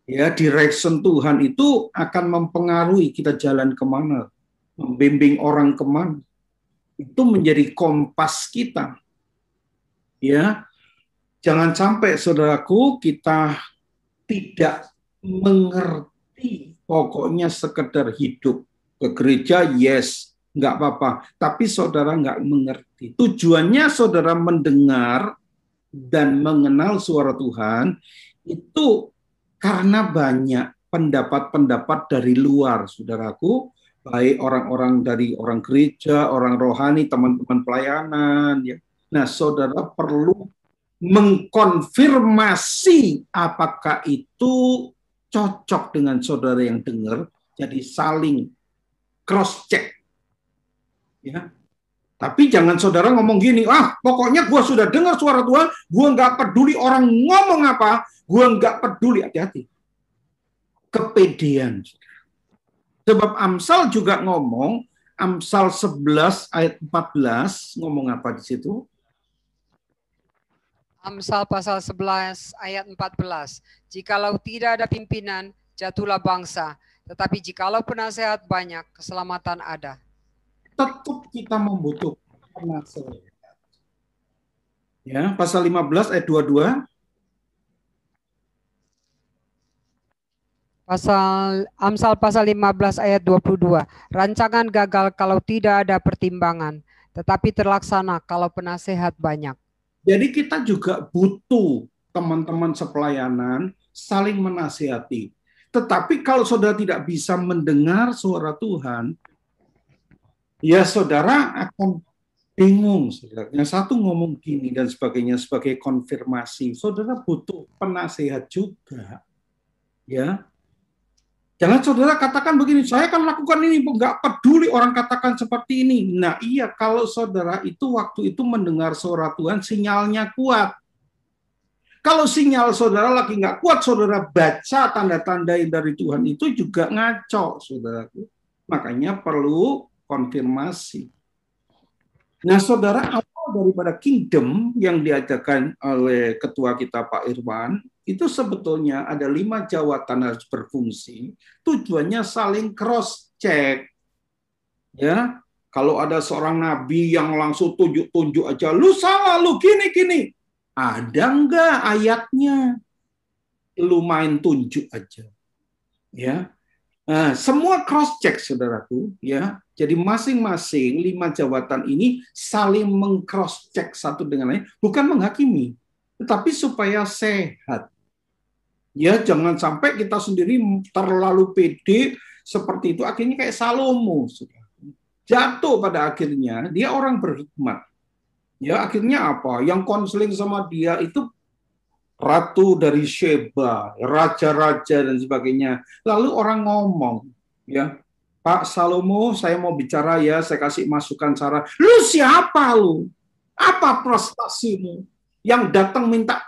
Ya, direction Tuhan itu akan mempengaruhi kita jalan kemana, membimbing orang kemana. Itu menjadi kompas kita. Ya, jangan sampai saudaraku kita tidak mengerti pokoknya sekedar hidup ke gereja yes nggak apa-apa tapi saudara nggak mengerti tujuannya saudara mendengar dan mengenal suara Tuhan itu karena banyak pendapat-pendapat dari luar saudaraku baik orang-orang dari orang gereja orang rohani teman-teman pelayanan ya nah saudara perlu mengkonfirmasi apakah itu cocok dengan saudara yang dengar, jadi saling cross check. Ya. Tapi jangan saudara ngomong gini, ah pokoknya gue sudah dengar suara Tuhan, gue nggak peduli orang ngomong apa, gue nggak peduli, hati-hati. Kepedean. Sebab Amsal juga ngomong, Amsal 11 ayat 14, ngomong apa di situ? Amsal pasal 11 ayat 14. Jikalau tidak ada pimpinan, jatuhlah bangsa. Tetapi jikalau penasehat banyak, keselamatan ada. Tetap kita membutuhkan penasehat. Ya, pasal 15 ayat 22. Pasal Amsal pasal 15 ayat 22. Rancangan gagal kalau tidak ada pertimbangan, tetapi terlaksana kalau penasehat banyak. Jadi kita juga butuh teman-teman sepelayanan saling menasihati. Tetapi kalau saudara tidak bisa mendengar suara Tuhan, ya saudara akan bingung. Saudara. Yang satu ngomong gini dan sebagainya sebagai konfirmasi. Saudara butuh penasehat juga. Ya, Jangan saudara katakan begini, saya akan lakukan ini, nggak peduli orang katakan seperti ini. Nah iya, kalau saudara itu waktu itu mendengar suara Tuhan, sinyalnya kuat. Kalau sinyal saudara lagi nggak kuat, saudara baca tanda-tanda dari Tuhan itu juga ngaco, saudara. Makanya perlu konfirmasi. Nah, saudara, apa daripada kingdom yang diajarkan oleh ketua kita Pak Irwan itu sebetulnya ada lima jawatan harus berfungsi. Tujuannya saling cross check. Ya, kalau ada seorang nabi yang langsung tunjuk-tunjuk aja, lu salah, lu kini kini Ada nggak ayatnya? Lu main tunjuk aja. Ya. Nah, semua cross check saudaraku, ya. Jadi masing-masing lima jawatan ini saling mengcross check satu dengan lain, bukan menghakimi, tetapi supaya sehat. Ya, jangan sampai kita sendiri terlalu pede seperti itu akhirnya kayak Salomo jatuh pada akhirnya dia orang berhikmat ya akhirnya apa yang konseling sama dia itu ratu dari Sheba raja-raja dan sebagainya lalu orang ngomong ya Pak Salomo saya mau bicara ya saya kasih masukan cara lu siapa lu apa prestasimu yang datang minta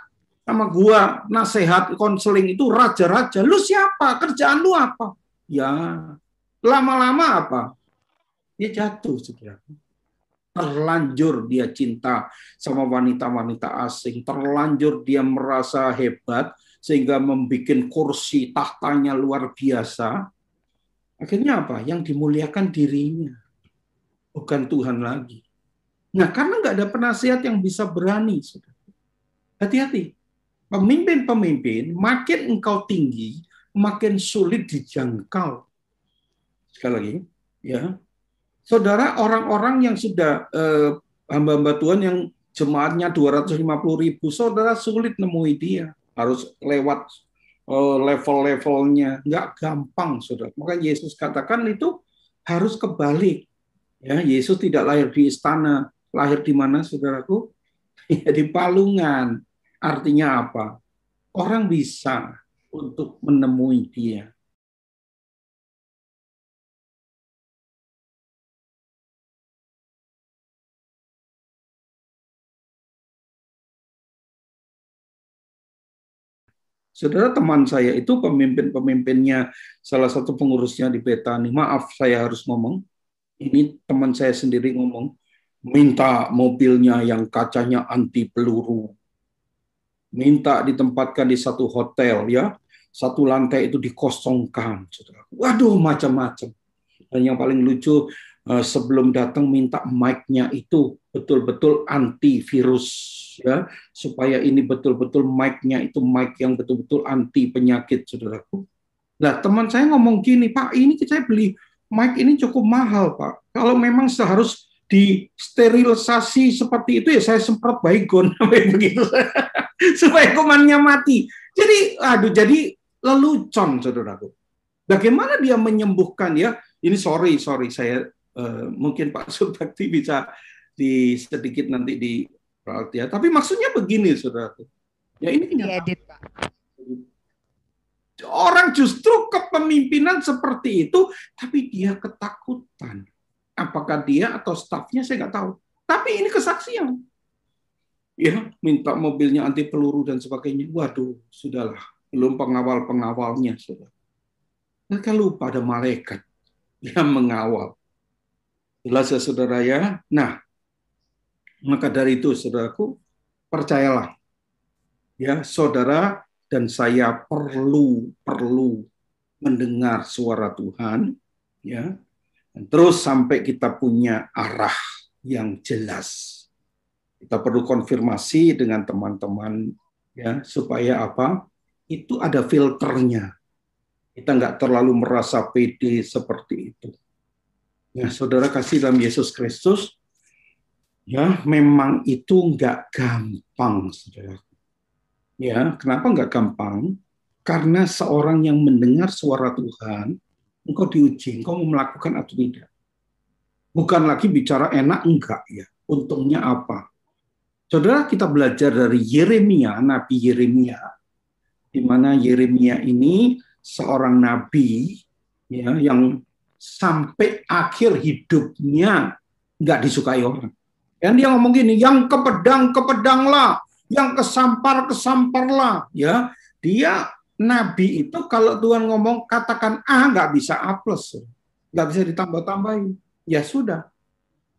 sama gua nasehat konseling itu raja-raja. Lu siapa? Kerjaan lu apa? Ya, lama-lama apa? Dia jatuh segera Terlanjur dia cinta sama wanita-wanita asing, terlanjur dia merasa hebat sehingga membuat kursi tahtanya luar biasa. Akhirnya apa? Yang dimuliakan dirinya, bukan Tuhan lagi. Nah, karena nggak ada penasihat yang bisa berani, Hati-hati. Pemimpin-pemimpin, makin engkau tinggi, makin sulit dijangkau. Sekali lagi, ya. Saudara, orang-orang yang sudah eh, hamba-hamba Tuhan yang jemaatnya 250 ribu, saudara sulit nemui dia. Harus lewat eh, level-levelnya. Nggak gampang, saudara. Maka Yesus katakan itu harus kebalik. Ya, Yesus tidak lahir di istana. Lahir di mana, saudaraku? Ya, di palungan. Artinya apa? Orang bisa untuk menemui dia. Saudara teman saya itu pemimpin-pemimpinnya salah satu pengurusnya di Petani. Maaf saya harus ngomong. Ini teman saya sendiri ngomong minta mobilnya yang kacanya anti peluru minta ditempatkan di satu hotel ya, satu lantai itu dikosongkan, saudara. Waduh macam-macam. Dan yang paling lucu eh, sebelum datang minta mic-nya itu betul-betul antivirus ya supaya ini betul-betul mic-nya itu mic yang betul-betul anti penyakit saudaraku. Nah teman saya ngomong gini Pak ini saya beli mic ini cukup mahal Pak. Kalau memang seharus disterilisasi seperti itu ya saya semprot baygon sampai begitu supaya kumannya mati. Jadi aduh jadi lelucon saudaraku. Bagaimana dia menyembuhkan ya? Ini sorry sorry saya uh, mungkin Pak Subakti bisa di sedikit nanti di ya. Tapi maksudnya begini saudaraku. Ya ini diedit Pak. Orang justru kepemimpinan seperti itu, tapi dia ketakutan Apakah dia atau stafnya saya nggak tahu. Tapi ini kesaksian. Ya, minta mobilnya anti peluru dan sebagainya. Waduh, sudahlah. Belum pengawal-pengawalnya sudah. Mereka lupa ada malaikat yang mengawal. Jelas ya saudara ya. Nah, maka dari itu saudaraku, percayalah. Ya, saudara dan saya perlu perlu mendengar suara Tuhan, ya. Dan terus sampai kita punya arah yang jelas. Kita perlu konfirmasi dengan teman-teman ya supaya apa? Itu ada filternya. Kita nggak terlalu merasa pede seperti itu. Ya, saudara kasih dalam Yesus Kristus, ya memang itu nggak gampang, saudara. Ya, kenapa nggak gampang? Karena seorang yang mendengar suara Tuhan engkau diuji, engkau mau melakukan atau tidak. Bukan lagi bicara enak, enggak ya. Untungnya apa? Saudara, kita belajar dari Yeremia, Nabi Yeremia, di mana Yeremia ini seorang nabi ya yang sampai akhir hidupnya enggak disukai orang. Dan dia ngomong gini, yang kepedang kepedanglah, yang kesampar kesamparlah, ya. Dia Nabi itu kalau Tuhan ngomong katakan A nggak bisa A plus, nggak bisa ditambah-tambahin. Ya sudah.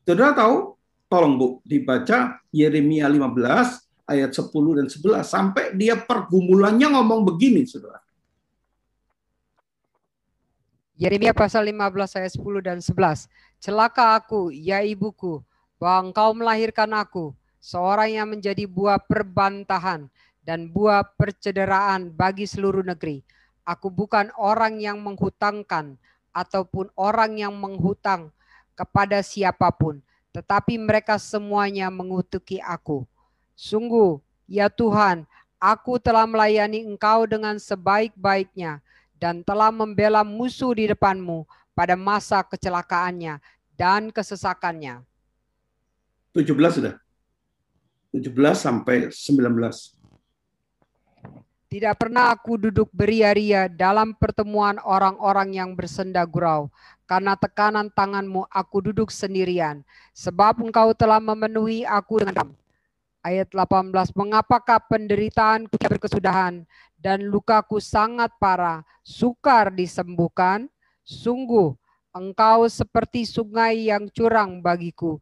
Saudara tahu? Tolong Bu, dibaca Yeremia 15 ayat 10 dan 11 sampai dia pergumulannya ngomong begini, Saudara. Yeremia pasal 15 ayat 10 dan 11. Celaka aku, ya ibuku, bahwa engkau melahirkan aku, seorang yang menjadi buah perbantahan dan buah percederaan bagi seluruh negeri. Aku bukan orang yang menghutangkan ataupun orang yang menghutang kepada siapapun, tetapi mereka semuanya mengutuki aku. Sungguh, ya Tuhan, aku telah melayani Engkau dengan sebaik-baiknya dan telah membela musuh di depanmu pada masa kecelakaannya dan kesesakannya. 17 sudah. 17 sampai 19. Tidak pernah aku duduk beria-ria dalam pertemuan orang-orang yang bersenda gurau. Karena tekanan tanganmu aku duduk sendirian. Sebab engkau telah memenuhi aku dengan kamu. Ayat 18, mengapakah penderitaan tidak berkesudahan dan lukaku sangat parah, sukar disembuhkan? Sungguh, engkau seperti sungai yang curang bagiku,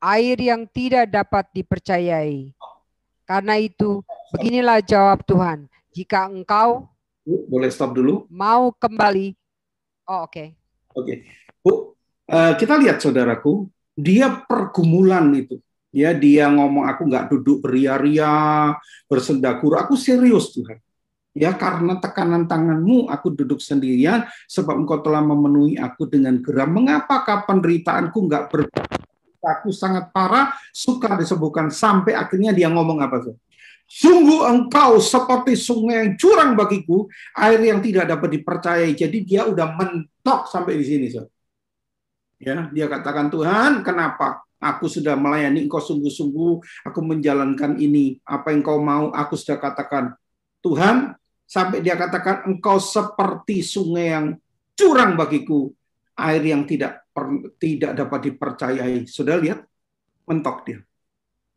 air yang tidak dapat dipercayai. Karena itu, beginilah jawab Tuhan, jika engkau Bu, boleh stop dulu. Mau kembali. Oh, oke. Okay. Oke. Okay. Bu, uh, kita lihat saudaraku, dia pergumulan itu. Ya, dia ngomong aku nggak duduk beria-ria, bersendakur. Aku serius Tuhan. Ya, karena tekanan tanganmu aku duduk sendirian sebab engkau telah memenuhi aku dengan geram. Mengapakah penderitaanku nggak ber aku sangat parah, Suka disembuhkan sampai akhirnya dia ngomong apa tuh? Sungguh engkau seperti sungai yang curang bagiku, air yang tidak dapat dipercayai. Jadi dia udah mentok sampai di sini. So. Ya, dia katakan, Tuhan, kenapa? Aku sudah melayani engkau sungguh-sungguh, aku menjalankan ini. Apa yang kau mau, aku sudah katakan. Tuhan, sampai dia katakan, engkau seperti sungai yang curang bagiku, air yang tidak per, tidak dapat dipercayai. Sudah lihat? Mentok dia.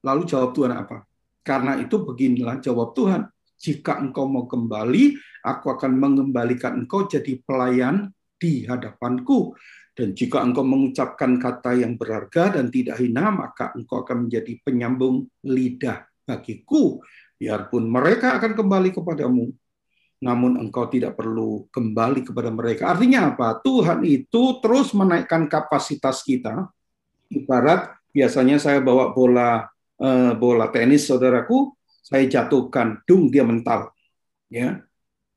Lalu jawab Tuhan apa? Karena itu beginilah jawab Tuhan, jika engkau mau kembali, aku akan mengembalikan engkau jadi pelayan di hadapanku. Dan jika engkau mengucapkan kata yang berharga dan tidak hina, maka engkau akan menjadi penyambung lidah bagiku. Biarpun mereka akan kembali kepadamu, namun engkau tidak perlu kembali kepada mereka. Artinya apa? Tuhan itu terus menaikkan kapasitas kita. Ibarat biasanya saya bawa bola Eh, bola tenis saudaraku, saya jatuhkan, dung dia mental. Ya.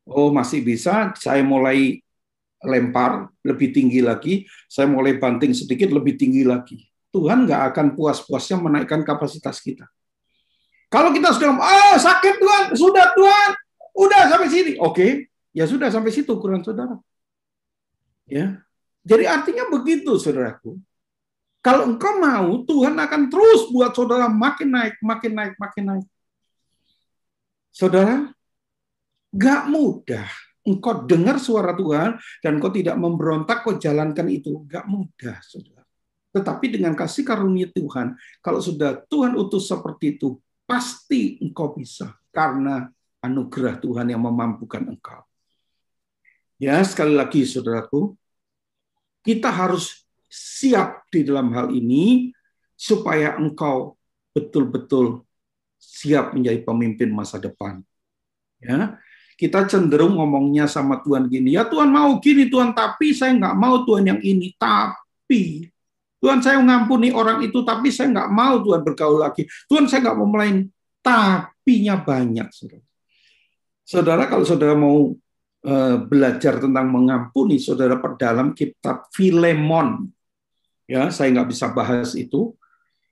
Oh, masih bisa, saya mulai lempar lebih tinggi lagi, saya mulai banting sedikit lebih tinggi lagi. Tuhan nggak akan puas-puasnya menaikkan kapasitas kita. Kalau kita sudah, oh sakit Tuhan, sudah Tuhan, udah sampai sini. Oke, ya sudah sampai situ ukuran saudara. Ya, jadi artinya begitu saudaraku. Kalau engkau mau, Tuhan akan terus buat saudara makin naik, makin naik, makin naik. Saudara, gak mudah. Engkau dengar suara Tuhan dan kau tidak memberontak, kau jalankan itu. Gak mudah, saudara. Tetapi dengan kasih karunia Tuhan, kalau sudah Tuhan utus seperti itu, pasti engkau bisa. Karena anugerah Tuhan yang memampukan engkau. Ya, sekali lagi saudaraku, kita harus siap di dalam hal ini supaya engkau betul-betul siap menjadi pemimpin masa depan. Ya, kita cenderung ngomongnya sama Tuhan gini, ya Tuhan mau gini Tuhan, tapi saya nggak mau Tuhan yang ini, tapi Tuhan saya ngampuni orang itu, tapi saya nggak mau Tuhan bergaul lagi. Tuhan saya nggak mau melain, tapinya banyak. Saudara, saudara kalau saudara mau eh, belajar tentang mengampuni, saudara perdalam kitab Filemon. Ya, saya nggak bisa bahas itu.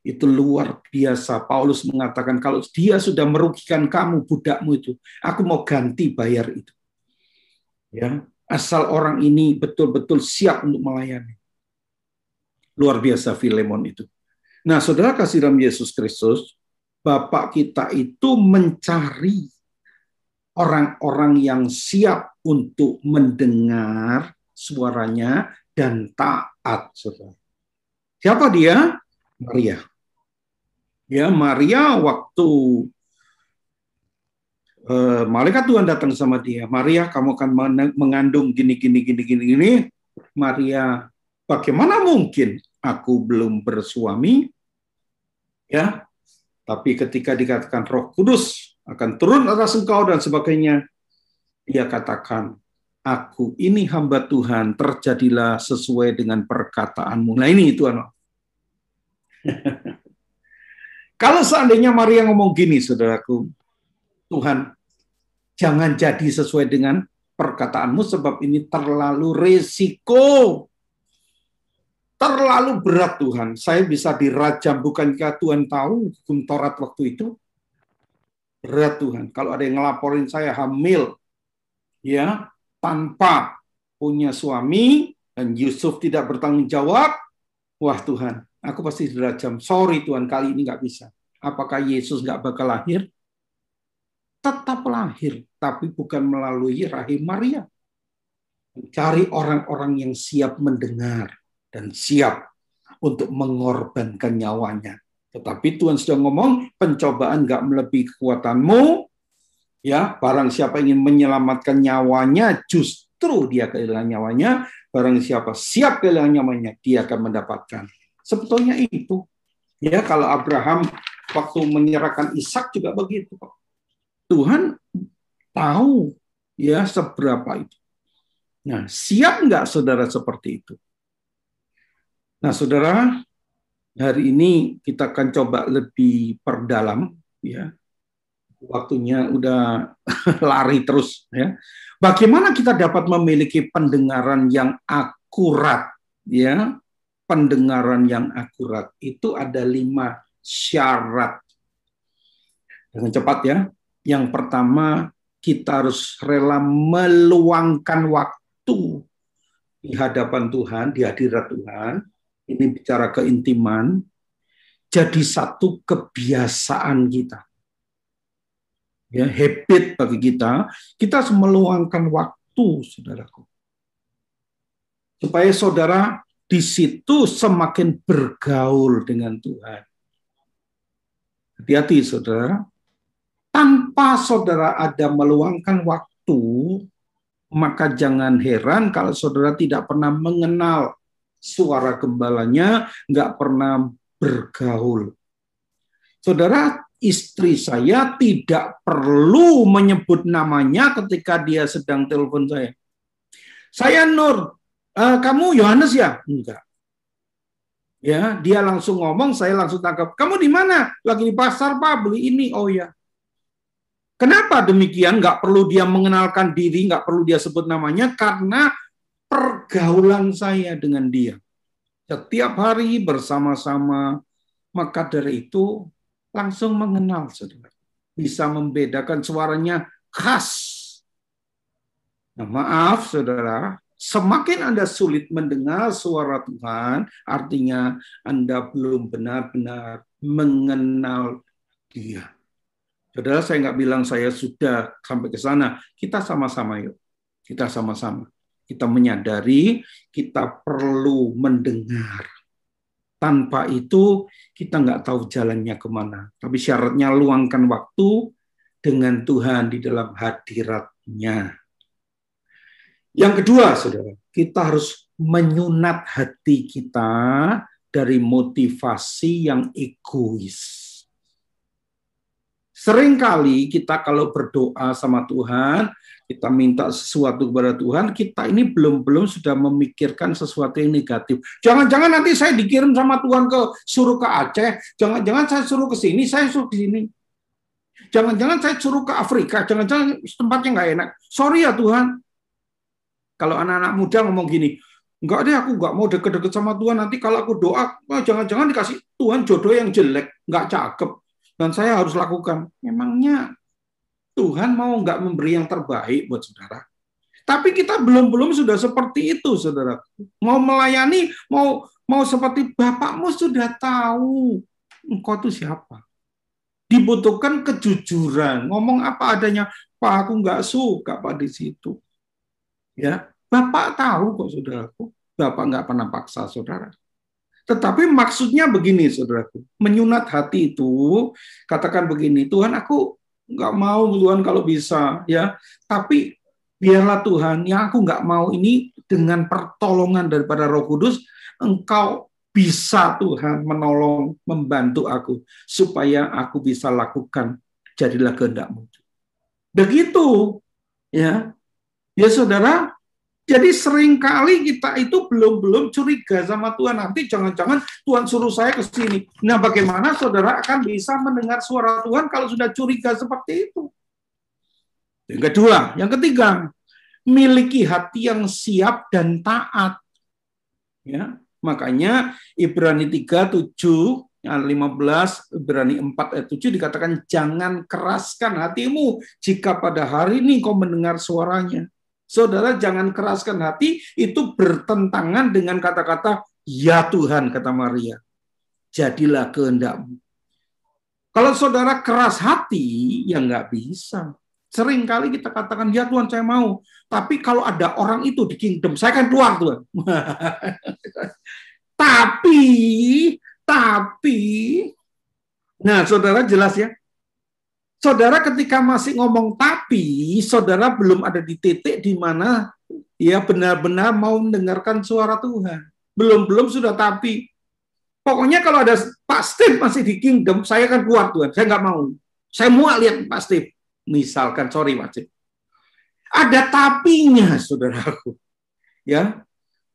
Itu luar biasa. Paulus mengatakan kalau dia sudah merugikan kamu budakmu itu, aku mau ganti bayar itu. Ya, asal orang ini betul-betul siap untuk melayani. Luar biasa Filemon itu. Nah, saudara kasih dalam Yesus Kristus, Bapak kita itu mencari orang-orang yang siap untuk mendengar suaranya dan taat. Saudara. Siapa dia? Maria. Ya, Maria waktu uh, malaikat Tuhan datang sama dia, Maria kamu akan mengandung gini gini gini gini ini. Maria, bagaimana mungkin aku belum bersuami? Ya. Tapi ketika dikatakan Roh Kudus akan turun atas engkau dan sebagainya, dia katakan, "Aku ini hamba Tuhan, terjadilah sesuai dengan perkataanmu." Nah, ini Tuhan Kalau seandainya Maria ngomong gini, saudaraku, Tuhan, jangan jadi sesuai dengan perkataanmu sebab ini terlalu resiko. Terlalu berat Tuhan. Saya bisa dirajam. Bukankah Tuhan tahu hukum Taurat waktu itu? Berat Tuhan. Kalau ada yang ngelaporin saya hamil, ya tanpa punya suami, dan Yusuf tidak bertanggung jawab, wah Tuhan, Aku pasti derajam. Sorry Tuhan, kali ini nggak bisa. Apakah Yesus nggak bakal lahir? Tetap lahir, tapi bukan melalui rahim Maria. Cari orang-orang yang siap mendengar dan siap untuk mengorbankan nyawanya. Tetapi Tuhan sudah ngomong, pencobaan nggak melebihi kekuatanmu. Ya, barang siapa ingin menyelamatkan nyawanya, justru dia kehilangan nyawanya. Barang siapa siap kehilangan nyawanya, dia akan mendapatkan. Sebetulnya itu. Ya kalau Abraham waktu menyerahkan Ishak juga begitu Tuhan tahu ya seberapa itu. Nah, siap nggak saudara seperti itu? Nah, saudara, hari ini kita akan coba lebih perdalam ya. Waktunya udah lari terus ya. Bagaimana kita dapat memiliki pendengaran yang akurat ya pendengaran yang akurat itu ada lima syarat. Dengan cepat ya. Yang pertama, kita harus rela meluangkan waktu di hadapan Tuhan, di hadirat Tuhan. Ini bicara keintiman. Jadi satu kebiasaan kita. Ya, habit bagi kita. Kita harus meluangkan waktu, saudaraku. Supaya saudara di situ semakin bergaul dengan Tuhan. Hati-hati saudara, tanpa saudara ada meluangkan waktu, maka jangan heran kalau saudara tidak pernah mengenal suara gembalanya, nggak pernah bergaul. Saudara, istri saya tidak perlu menyebut namanya ketika dia sedang telepon saya. Saya Nur, e, kamu Yohanes ya? Enggak. Ya, dia langsung ngomong, saya langsung tangkap. Kamu di mana? Lagi di pasar, Pak, beli ini. Oh ya. Kenapa demikian? Gak perlu dia mengenalkan diri, gak perlu dia sebut namanya, karena pergaulan saya dengan dia. Setiap hari bersama-sama, maka dari itu langsung mengenal saudara. Bisa membedakan suaranya khas. Nah, maaf saudara, Semakin Anda sulit mendengar suara Tuhan, artinya Anda belum benar-benar mengenal Dia. Saudara, saya nggak bilang saya sudah sampai ke sana. Kita sama-sama yuk. Kita sama-sama. Kita menyadari kita perlu mendengar. Tanpa itu kita nggak tahu jalannya kemana. Tapi syaratnya luangkan waktu dengan Tuhan di dalam hadiratnya. Yang kedua, saudara, kita harus menyunat hati kita dari motivasi yang egois. Seringkali kita kalau berdoa sama Tuhan, kita minta sesuatu kepada Tuhan, kita ini belum-belum sudah memikirkan sesuatu yang negatif. Jangan-jangan nanti saya dikirim sama Tuhan ke suruh ke Aceh, jangan-jangan saya suruh ke sini, saya suruh ke sini. Jangan-jangan saya suruh ke Afrika, jangan-jangan tempatnya nggak enak. Sorry ya Tuhan, kalau anak-anak muda ngomong gini, enggak deh aku enggak mau deket-deket sama Tuhan, nanti kalau aku doa, jangan-jangan dikasih Tuhan jodoh yang jelek, enggak cakep, dan saya harus lakukan. Memangnya Tuhan mau enggak memberi yang terbaik buat saudara? Tapi kita belum-belum sudah seperti itu, saudara. Mau melayani, mau mau seperti bapakmu sudah tahu engkau itu siapa dibutuhkan kejujuran, ngomong apa adanya. Pak, aku nggak suka Pak di situ. Ya, Bapak tahu kok saudaraku, Bapak nggak pernah paksa saudara. Tetapi maksudnya begini saudaraku, menyunat hati itu katakan begini, Tuhan aku nggak mau Tuhan kalau bisa ya, tapi biarlah Tuhan yang aku nggak mau ini dengan pertolongan daripada Roh Kudus Engkau bisa Tuhan menolong, membantu aku supaya aku bisa lakukan jadilah kehendakmu. Begitu ya Ya saudara, jadi seringkali kita itu belum-belum curiga sama Tuhan. Nanti jangan-jangan Tuhan suruh saya ke sini. Nah bagaimana saudara akan bisa mendengar suara Tuhan kalau sudah curiga seperti itu? Yang kedua, yang ketiga, miliki hati yang siap dan taat. Ya, makanya Ibrani 3, 7, 15 Ibrani 4 ayat 7 dikatakan jangan keraskan hatimu jika pada hari ini kau mendengar suaranya. Saudara jangan keraskan hati, itu bertentangan dengan kata-kata, Ya Tuhan, kata Maria. Jadilah kehendakmu. Kalau saudara keras hati, ya nggak bisa. Sering kali kita katakan, ya Tuhan saya mau. Tapi kalau ada orang itu di kingdom, saya kan keluar Tuhan. tapi, tapi, nah saudara jelas ya, Saudara ketika masih ngomong tapi, saudara belum ada di titik di mana ya benar-benar mau mendengarkan suara Tuhan. Belum-belum sudah tapi. Pokoknya kalau ada Pak Steve masih di kingdom, saya akan kuat Tuhan. Saya nggak mau. Saya muak lihat Pak Steve. Misalkan, sorry Pak Steve. Ada tapinya, saudaraku. Ya,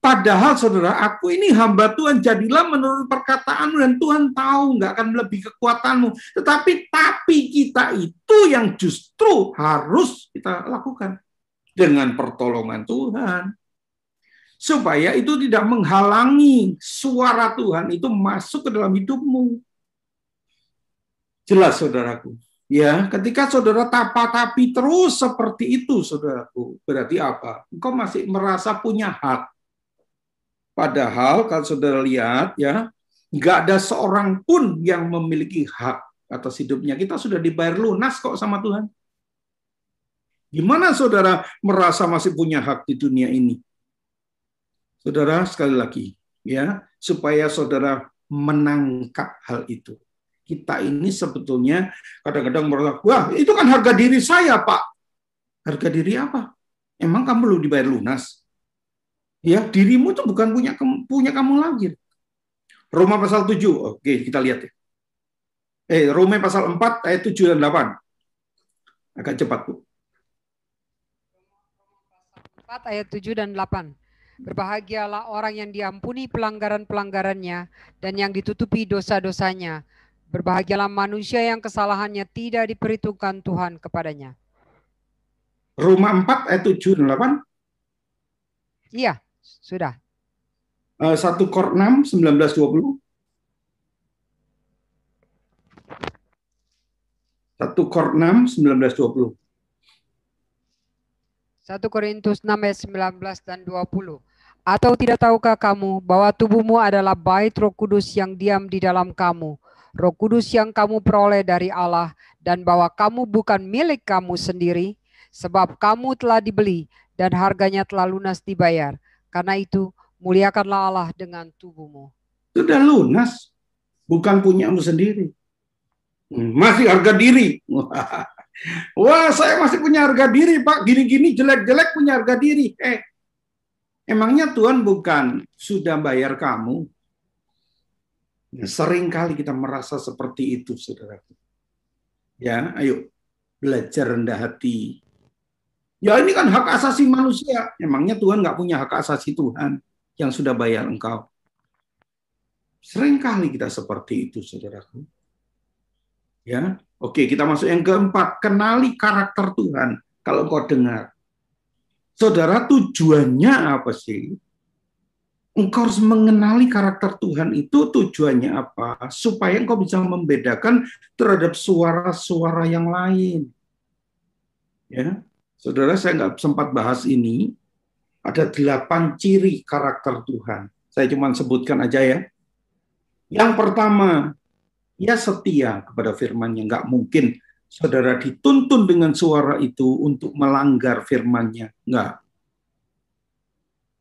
Padahal saudara, aku ini hamba Tuhan, jadilah menurut perkataanmu dan Tuhan tahu nggak akan lebih kekuatanmu. Tetapi tapi kita itu yang justru harus kita lakukan dengan pertolongan Tuhan. Supaya itu tidak menghalangi suara Tuhan itu masuk ke dalam hidupmu. Jelas saudaraku. Ya, ketika saudara tapa-tapi terus seperti itu saudaraku, berarti apa? Engkau masih merasa punya hak Padahal kalau saudara lihat ya, nggak ada seorang pun yang memiliki hak atas hidupnya. Kita sudah dibayar lunas kok sama Tuhan. Gimana saudara merasa masih punya hak di dunia ini? Saudara sekali lagi ya, supaya saudara menangkap hal itu. Kita ini sebetulnya kadang-kadang merasa, wah itu kan harga diri saya Pak. Harga diri apa? Emang kamu perlu dibayar lunas? ya dirimu itu bukan punya punya kamu lagi. Roma pasal 7. Oke, kita lihat ya. Eh, Roma pasal 4 ayat 7 dan 8. Agak cepat, Bu. ayat 7 dan 8. Berbahagialah orang yang diampuni pelanggaran-pelanggarannya dan yang ditutupi dosa-dosanya. Berbahagialah manusia yang kesalahannya tidak diperhitungkan Tuhan kepadanya. Roma 4 ayat 7 dan 8? Iya. Sudah. Uh, eh, 1 kor 6 1920. 1 kor 6 1920. 1 Korintus 6 ayat 19 dan 20. Atau tidak tahukah kamu bahwa tubuhmu adalah bait Roh Kudus yang diam di dalam kamu, Roh Kudus yang kamu peroleh dari Allah dan bahwa kamu bukan milik kamu sendiri, sebab kamu telah dibeli dan harganya telah lunas dibayar. Karena itu muliakanlah Allah dengan tubuhmu. Sudah lunas, bukan punya punyamu sendiri. Masih harga diri. Wah, saya masih punya harga diri, Pak. Gini-gini jelek-jelek punya harga diri. Eh, emangnya Tuhan bukan sudah bayar kamu? Nah, ya, sering kali kita merasa seperti itu, saudara. Ya, ayo belajar rendah hati, Ya ini kan hak asasi manusia. Emangnya Tuhan nggak punya hak asasi Tuhan yang sudah bayar engkau. Seringkali kita seperti itu, saudaraku. Ya, oke kita masuk yang keempat. Kenali karakter Tuhan kalau engkau dengar. Saudara tujuannya apa sih? Engkau harus mengenali karakter Tuhan itu tujuannya apa? Supaya engkau bisa membedakan terhadap suara-suara yang lain. Ya, Saudara, saya nggak sempat bahas ini. Ada delapan ciri karakter Tuhan. Saya cuma sebutkan aja ya. Yang pertama, ia setia kepada firman Nggak mungkin saudara dituntun dengan suara itu untuk melanggar firman-Nya. Nggak.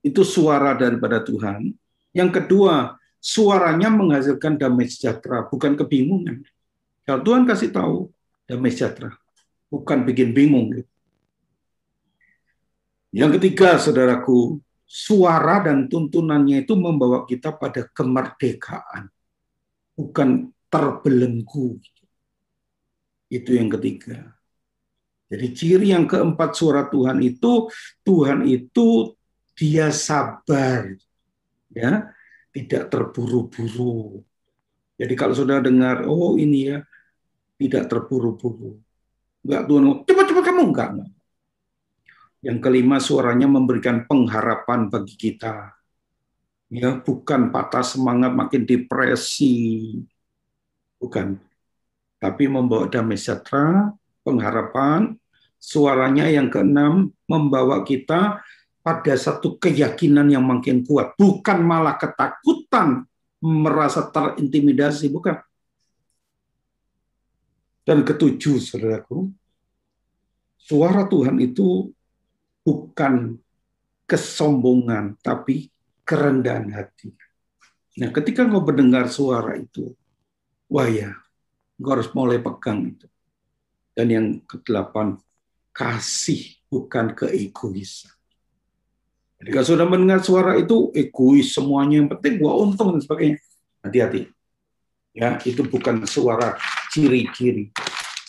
Itu suara daripada Tuhan. Yang kedua, suaranya menghasilkan damai sejahtera, bukan kebingungan. Kalau Tuhan kasih tahu, damai sejahtera. Bukan bikin bingung. Gitu. Yang ketiga, saudaraku, suara dan tuntunannya itu membawa kita pada kemerdekaan, bukan terbelenggu. Itu yang ketiga. Jadi ciri yang keempat suara Tuhan itu, Tuhan itu dia sabar, ya, tidak terburu-buru. Jadi kalau saudara dengar, oh ini ya, tidak terburu-buru. Enggak Tuhan, cepat-cepat kamu enggak, enggak yang kelima suaranya memberikan pengharapan bagi kita. Ya, bukan patah semangat makin depresi. Bukan. Tapi membawa damai sejahtera, pengharapan, suaranya yang keenam membawa kita pada satu keyakinan yang makin kuat, bukan malah ketakutan merasa terintimidasi, bukan. Dan ketujuh, saudaraku, suara Tuhan itu bukan kesombongan, tapi kerendahan hati. Nah, ketika engkau mendengar suara itu, wah ya, engkau harus mulai pegang itu. Dan yang kedelapan, kasih bukan keegoisan. Ketika sudah mendengar suara itu, egois semuanya yang penting gua untung dan sebagainya. Hati-hati. Ya, itu bukan suara ciri-ciri.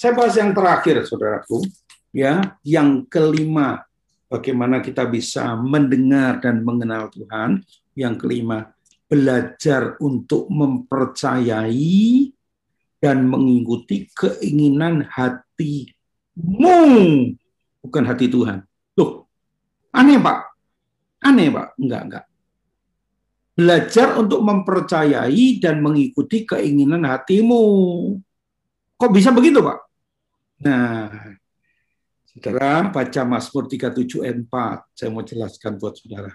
Saya bahas yang terakhir, saudaraku. Ya, yang kelima bagaimana kita bisa mendengar dan mengenal Tuhan. Yang kelima, belajar untuk mempercayai dan mengikuti keinginan hatimu, bukan hati Tuhan. Tuh, aneh Pak. Aneh Pak. Enggak, enggak. Belajar untuk mempercayai dan mengikuti keinginan hatimu. Kok bisa begitu Pak? Nah, Saudara baca Mazmur 37 ayat 4. Saya mau jelaskan buat saudara.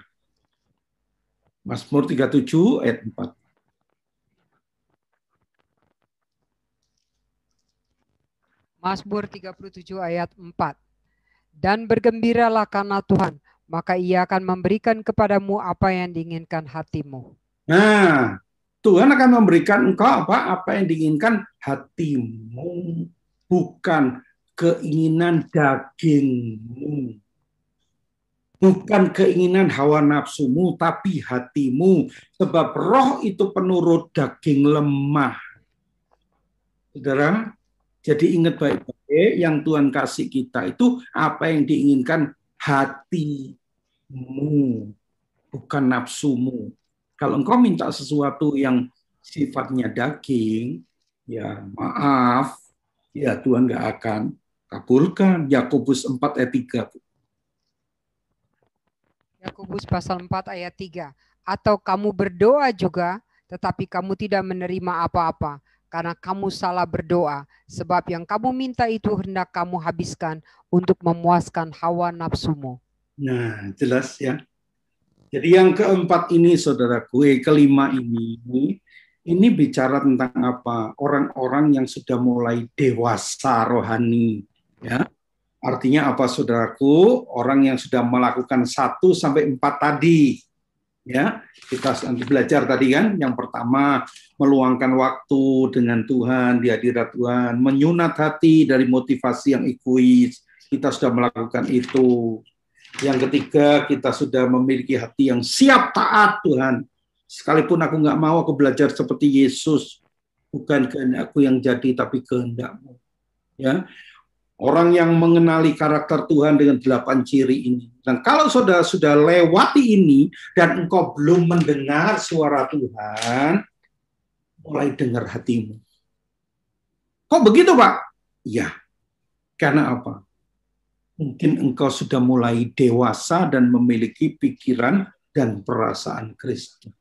Mazmur 37 ayat 4. Mazmur 37 ayat 4. Dan bergembiralah karena Tuhan, maka ia akan memberikan kepadamu apa yang diinginkan hatimu. Nah, Tuhan akan memberikan engkau apa? Apa yang diinginkan hatimu, bukan keinginan dagingmu. Bukan keinginan hawa nafsumu, tapi hatimu. Sebab roh itu penurut daging lemah. Saudara, jadi ingat baik-baik yang Tuhan kasih kita itu apa yang diinginkan hatimu, bukan nafsumu. Kalau engkau minta sesuatu yang sifatnya daging, ya maaf, ya Tuhan nggak akan kabulkan Yakobus 4 ayat 3. Yakobus pasal 4 ayat 3. Atau kamu berdoa juga tetapi kamu tidak menerima apa-apa karena kamu salah berdoa sebab yang kamu minta itu hendak kamu habiskan untuk memuaskan hawa nafsumu. Nah, jelas ya. Jadi yang keempat ini saudaraku, eh, kelima ini, ini bicara tentang apa? Orang-orang yang sudah mulai dewasa rohani. Ya. Artinya apa saudaraku? Orang yang sudah melakukan satu sampai empat tadi, ya kita belajar tadi kan yang pertama meluangkan waktu dengan Tuhan di hadirat Tuhan menyunat hati dari motivasi yang egois kita sudah melakukan itu yang ketiga kita sudah memiliki hati yang siap taat Tuhan sekalipun aku nggak mau aku belajar seperti Yesus bukan kehendakku yang jadi tapi kehendakmu ya Orang yang mengenali karakter Tuhan dengan delapan ciri ini. Dan kalau saudara sudah lewati ini dan engkau belum mendengar suara Tuhan, mulai dengar hatimu. Kok begitu, Pak? Ya. Karena apa? Mungkin engkau sudah mulai dewasa dan memiliki pikiran dan perasaan Kristus.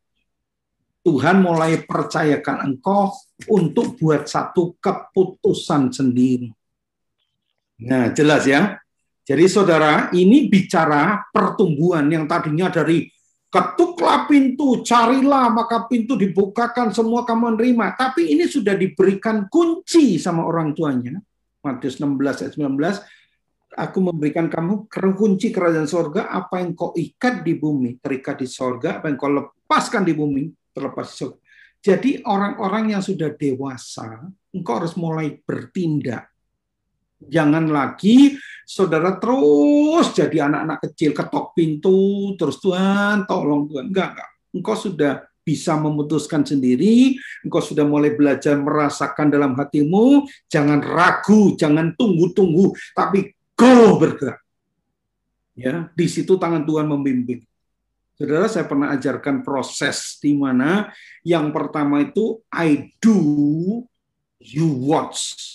Tuhan mulai percayakan engkau untuk buat satu keputusan sendiri Nah, jelas ya. Jadi saudara, ini bicara pertumbuhan yang tadinya dari ketuklah pintu, carilah maka pintu dibukakan, semua kamu menerima. Tapi ini sudah diberikan kunci sama orang tuanya. Matius 16 ayat 19, aku memberikan kamu kunci kerajaan sorga, apa yang kau ikat di bumi, terikat di sorga, apa yang kau lepaskan di bumi, terlepas di sorga. Jadi orang-orang yang sudah dewasa, engkau harus mulai bertindak Jangan lagi saudara terus jadi anak-anak kecil ketok pintu terus Tuhan tolong Tuhan enggak enggak engkau sudah bisa memutuskan sendiri, engkau sudah mulai belajar merasakan dalam hatimu, jangan ragu, jangan tunggu-tunggu, tapi go bergerak. Ya, di situ tangan Tuhan membimbing. Saudara, saya pernah ajarkan proses di mana yang pertama itu I do, you watch.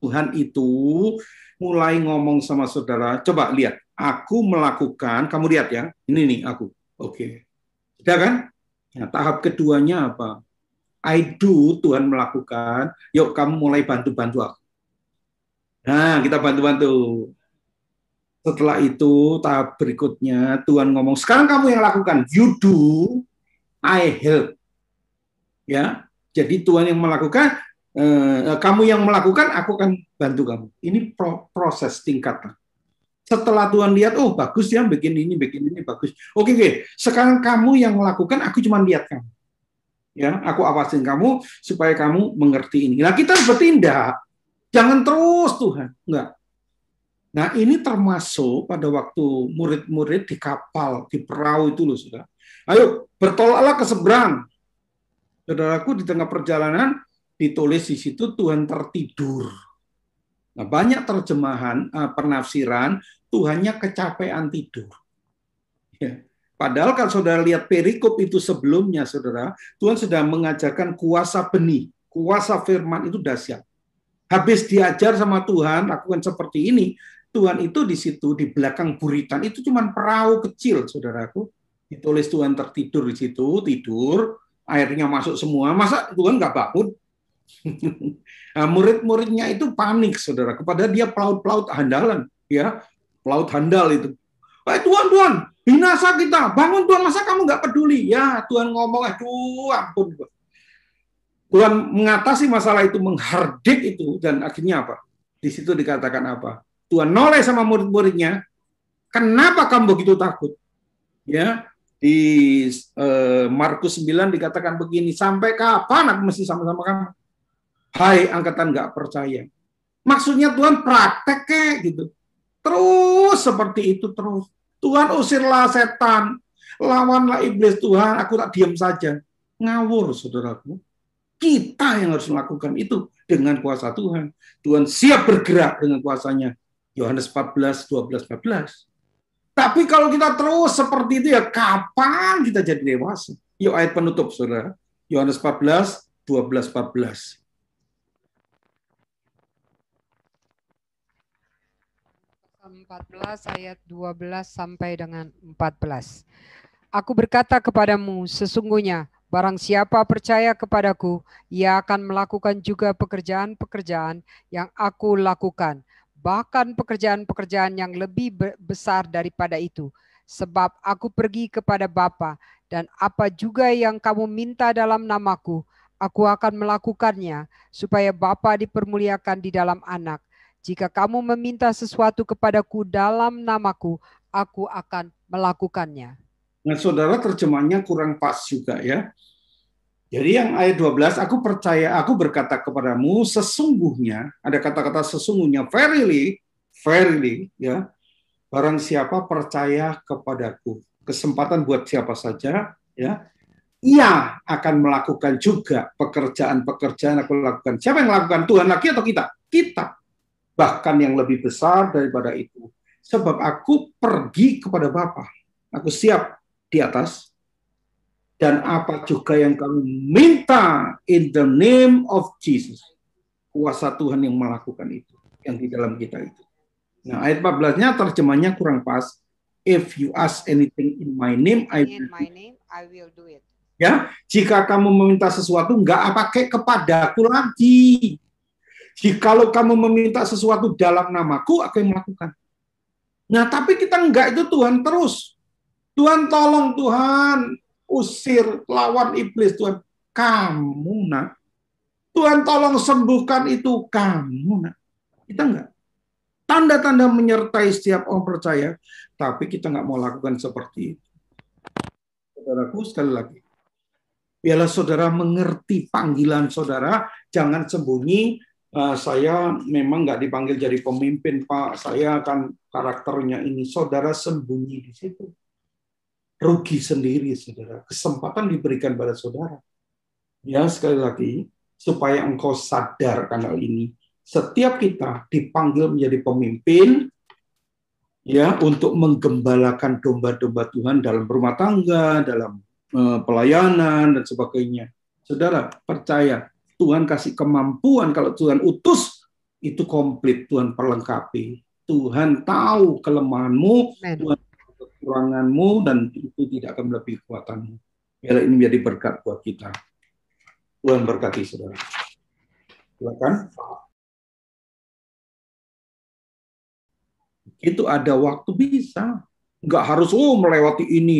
Tuhan itu mulai ngomong sama saudara, coba lihat, aku melakukan, kamu lihat ya, ini nih aku. Oke. Okay. Sudah kan? Nah, tahap keduanya apa? I do, Tuhan melakukan, yuk kamu mulai bantu-bantu aku. Nah, kita bantu-bantu. Setelah itu, tahap berikutnya, Tuhan ngomong, sekarang kamu yang lakukan. You do, I help. Ya, jadi Tuhan yang melakukan, Eh, kamu yang melakukan, aku akan bantu kamu. Ini pro proses tingkatan. Setelah Tuhan lihat, oh bagus ya, bikin ini, bikin ini, bagus. Oke, oke. Sekarang kamu yang melakukan, aku cuma lihat kamu. Ya, aku awasin kamu supaya kamu mengerti ini. Nah, kita bertindak. Jangan terus Tuhan. Enggak. Nah, ini termasuk pada waktu murid-murid di kapal, di perahu itu loh, sudah. Ayo, bertolaklah ke seberang. Saudaraku di tengah perjalanan ditulis di situ Tuhan tertidur. Nah, banyak terjemahan eh, penafsiran Tuhannya kecapean tidur. Ya. Padahal kalau saudara lihat perikop itu sebelumnya, saudara, Tuhan sedang mengajarkan kuasa benih, kuasa firman itu dahsyat. Habis diajar sama Tuhan, lakukan seperti ini, Tuhan itu di situ, di belakang buritan, itu cuma perahu kecil, saudaraku. Ditulis Tuhan tertidur di situ, tidur, airnya masuk semua. Masa Tuhan nggak bangun? Nah, murid-muridnya itu panik, saudara. Kepada dia pelaut-pelaut handalan, ya, pelaut handal itu. eh Tuhan, Tuhan, binasa kita, bangun Tuhan, masa kamu nggak peduli? Ya, Tuhan ngomong, aduh, eh, ampun. Tuhan mengatasi masalah itu, menghardik itu, dan akhirnya apa? Di situ dikatakan apa? Tuhan noleh sama murid-muridnya, kenapa kamu begitu takut? Ya, di eh, Markus 9 dikatakan begini, sampai kapan aku mesti sama-sama kamu? Hai angkatan nggak percaya. Maksudnya Tuhan praktek kek gitu. Terus seperti itu terus. Tuhan usirlah setan. Lawanlah iblis Tuhan. Aku tak diam saja. Ngawur saudaraku. Kita yang harus melakukan itu dengan kuasa Tuhan. Tuhan siap bergerak dengan kuasanya. Yohanes 14, 12, 14. Tapi kalau kita terus seperti itu ya kapan kita jadi dewasa? Yuk ayat penutup saudara. Yohanes 14, 12, 14. 14 ayat 12 sampai dengan 14. Aku berkata kepadamu, sesungguhnya barang siapa percaya kepadaku, ia akan melakukan juga pekerjaan-pekerjaan yang aku lakukan, bahkan pekerjaan-pekerjaan yang lebih besar daripada itu. Sebab aku pergi kepada Bapa dan apa juga yang kamu minta dalam namaku, aku akan melakukannya supaya Bapa dipermuliakan di dalam anak. Jika kamu meminta sesuatu kepadaku dalam namaku, aku akan melakukannya. Nah, saudara terjemahnya kurang pas juga ya. Jadi yang ayat 12, aku percaya, aku berkata kepadamu, sesungguhnya, ada kata-kata sesungguhnya, verily, verily, ya, barang siapa percaya kepadaku. Kesempatan buat siapa saja, ya, ia akan melakukan juga pekerjaan-pekerjaan aku lakukan. Siapa yang melakukan? Tuhan lagi atau kita? Kita bahkan yang lebih besar daripada itu. Sebab aku pergi kepada Bapa. Aku siap di atas. Dan apa juga yang kamu minta in the name of Jesus. Kuasa Tuhan yang melakukan itu. Yang di dalam kita itu. Nah ayat 14-nya terjemahnya kurang pas. If you ask anything in my name, I will, in my name, I will do it. Ya, jika kamu meminta sesuatu, nggak pakai kepadaku lagi Jikalau kamu meminta sesuatu dalam namaku, aku yang melakukan. Nah, tapi kita enggak itu Tuhan terus. Tuhan tolong Tuhan, usir, lawan iblis Tuhan. Kamu nak. Tuhan tolong sembuhkan itu kamu nak. Kita enggak. Tanda-tanda menyertai setiap orang percaya, tapi kita enggak mau lakukan seperti itu. Saudaraku, sekali lagi. Biarlah saudara mengerti panggilan saudara, jangan sembunyi, Eh, saya memang nggak dipanggil jadi pemimpin Pak, saya kan karakternya ini saudara sembunyi di situ. Rugi sendiri saudara, kesempatan diberikan pada saudara. Ya sekali lagi, supaya engkau sadar karena ini. Setiap kita dipanggil menjadi pemimpin, ya untuk menggembalakan domba-domba Tuhan dalam rumah tangga, dalam eh, pelayanan dan sebagainya. Saudara, percaya Tuhan kasih kemampuan, kalau Tuhan utus, itu komplit, Tuhan perlengkapi. Tuhan tahu kelemahanmu, Amen. Tuhan tahu kekuranganmu, dan itu tidak akan melebihi kekuatanmu. Biarlah ini menjadi berkat buat kita. Tuhan berkati saudara. Silakan. Itu ada waktu bisa. Nggak harus, oh melewati ini,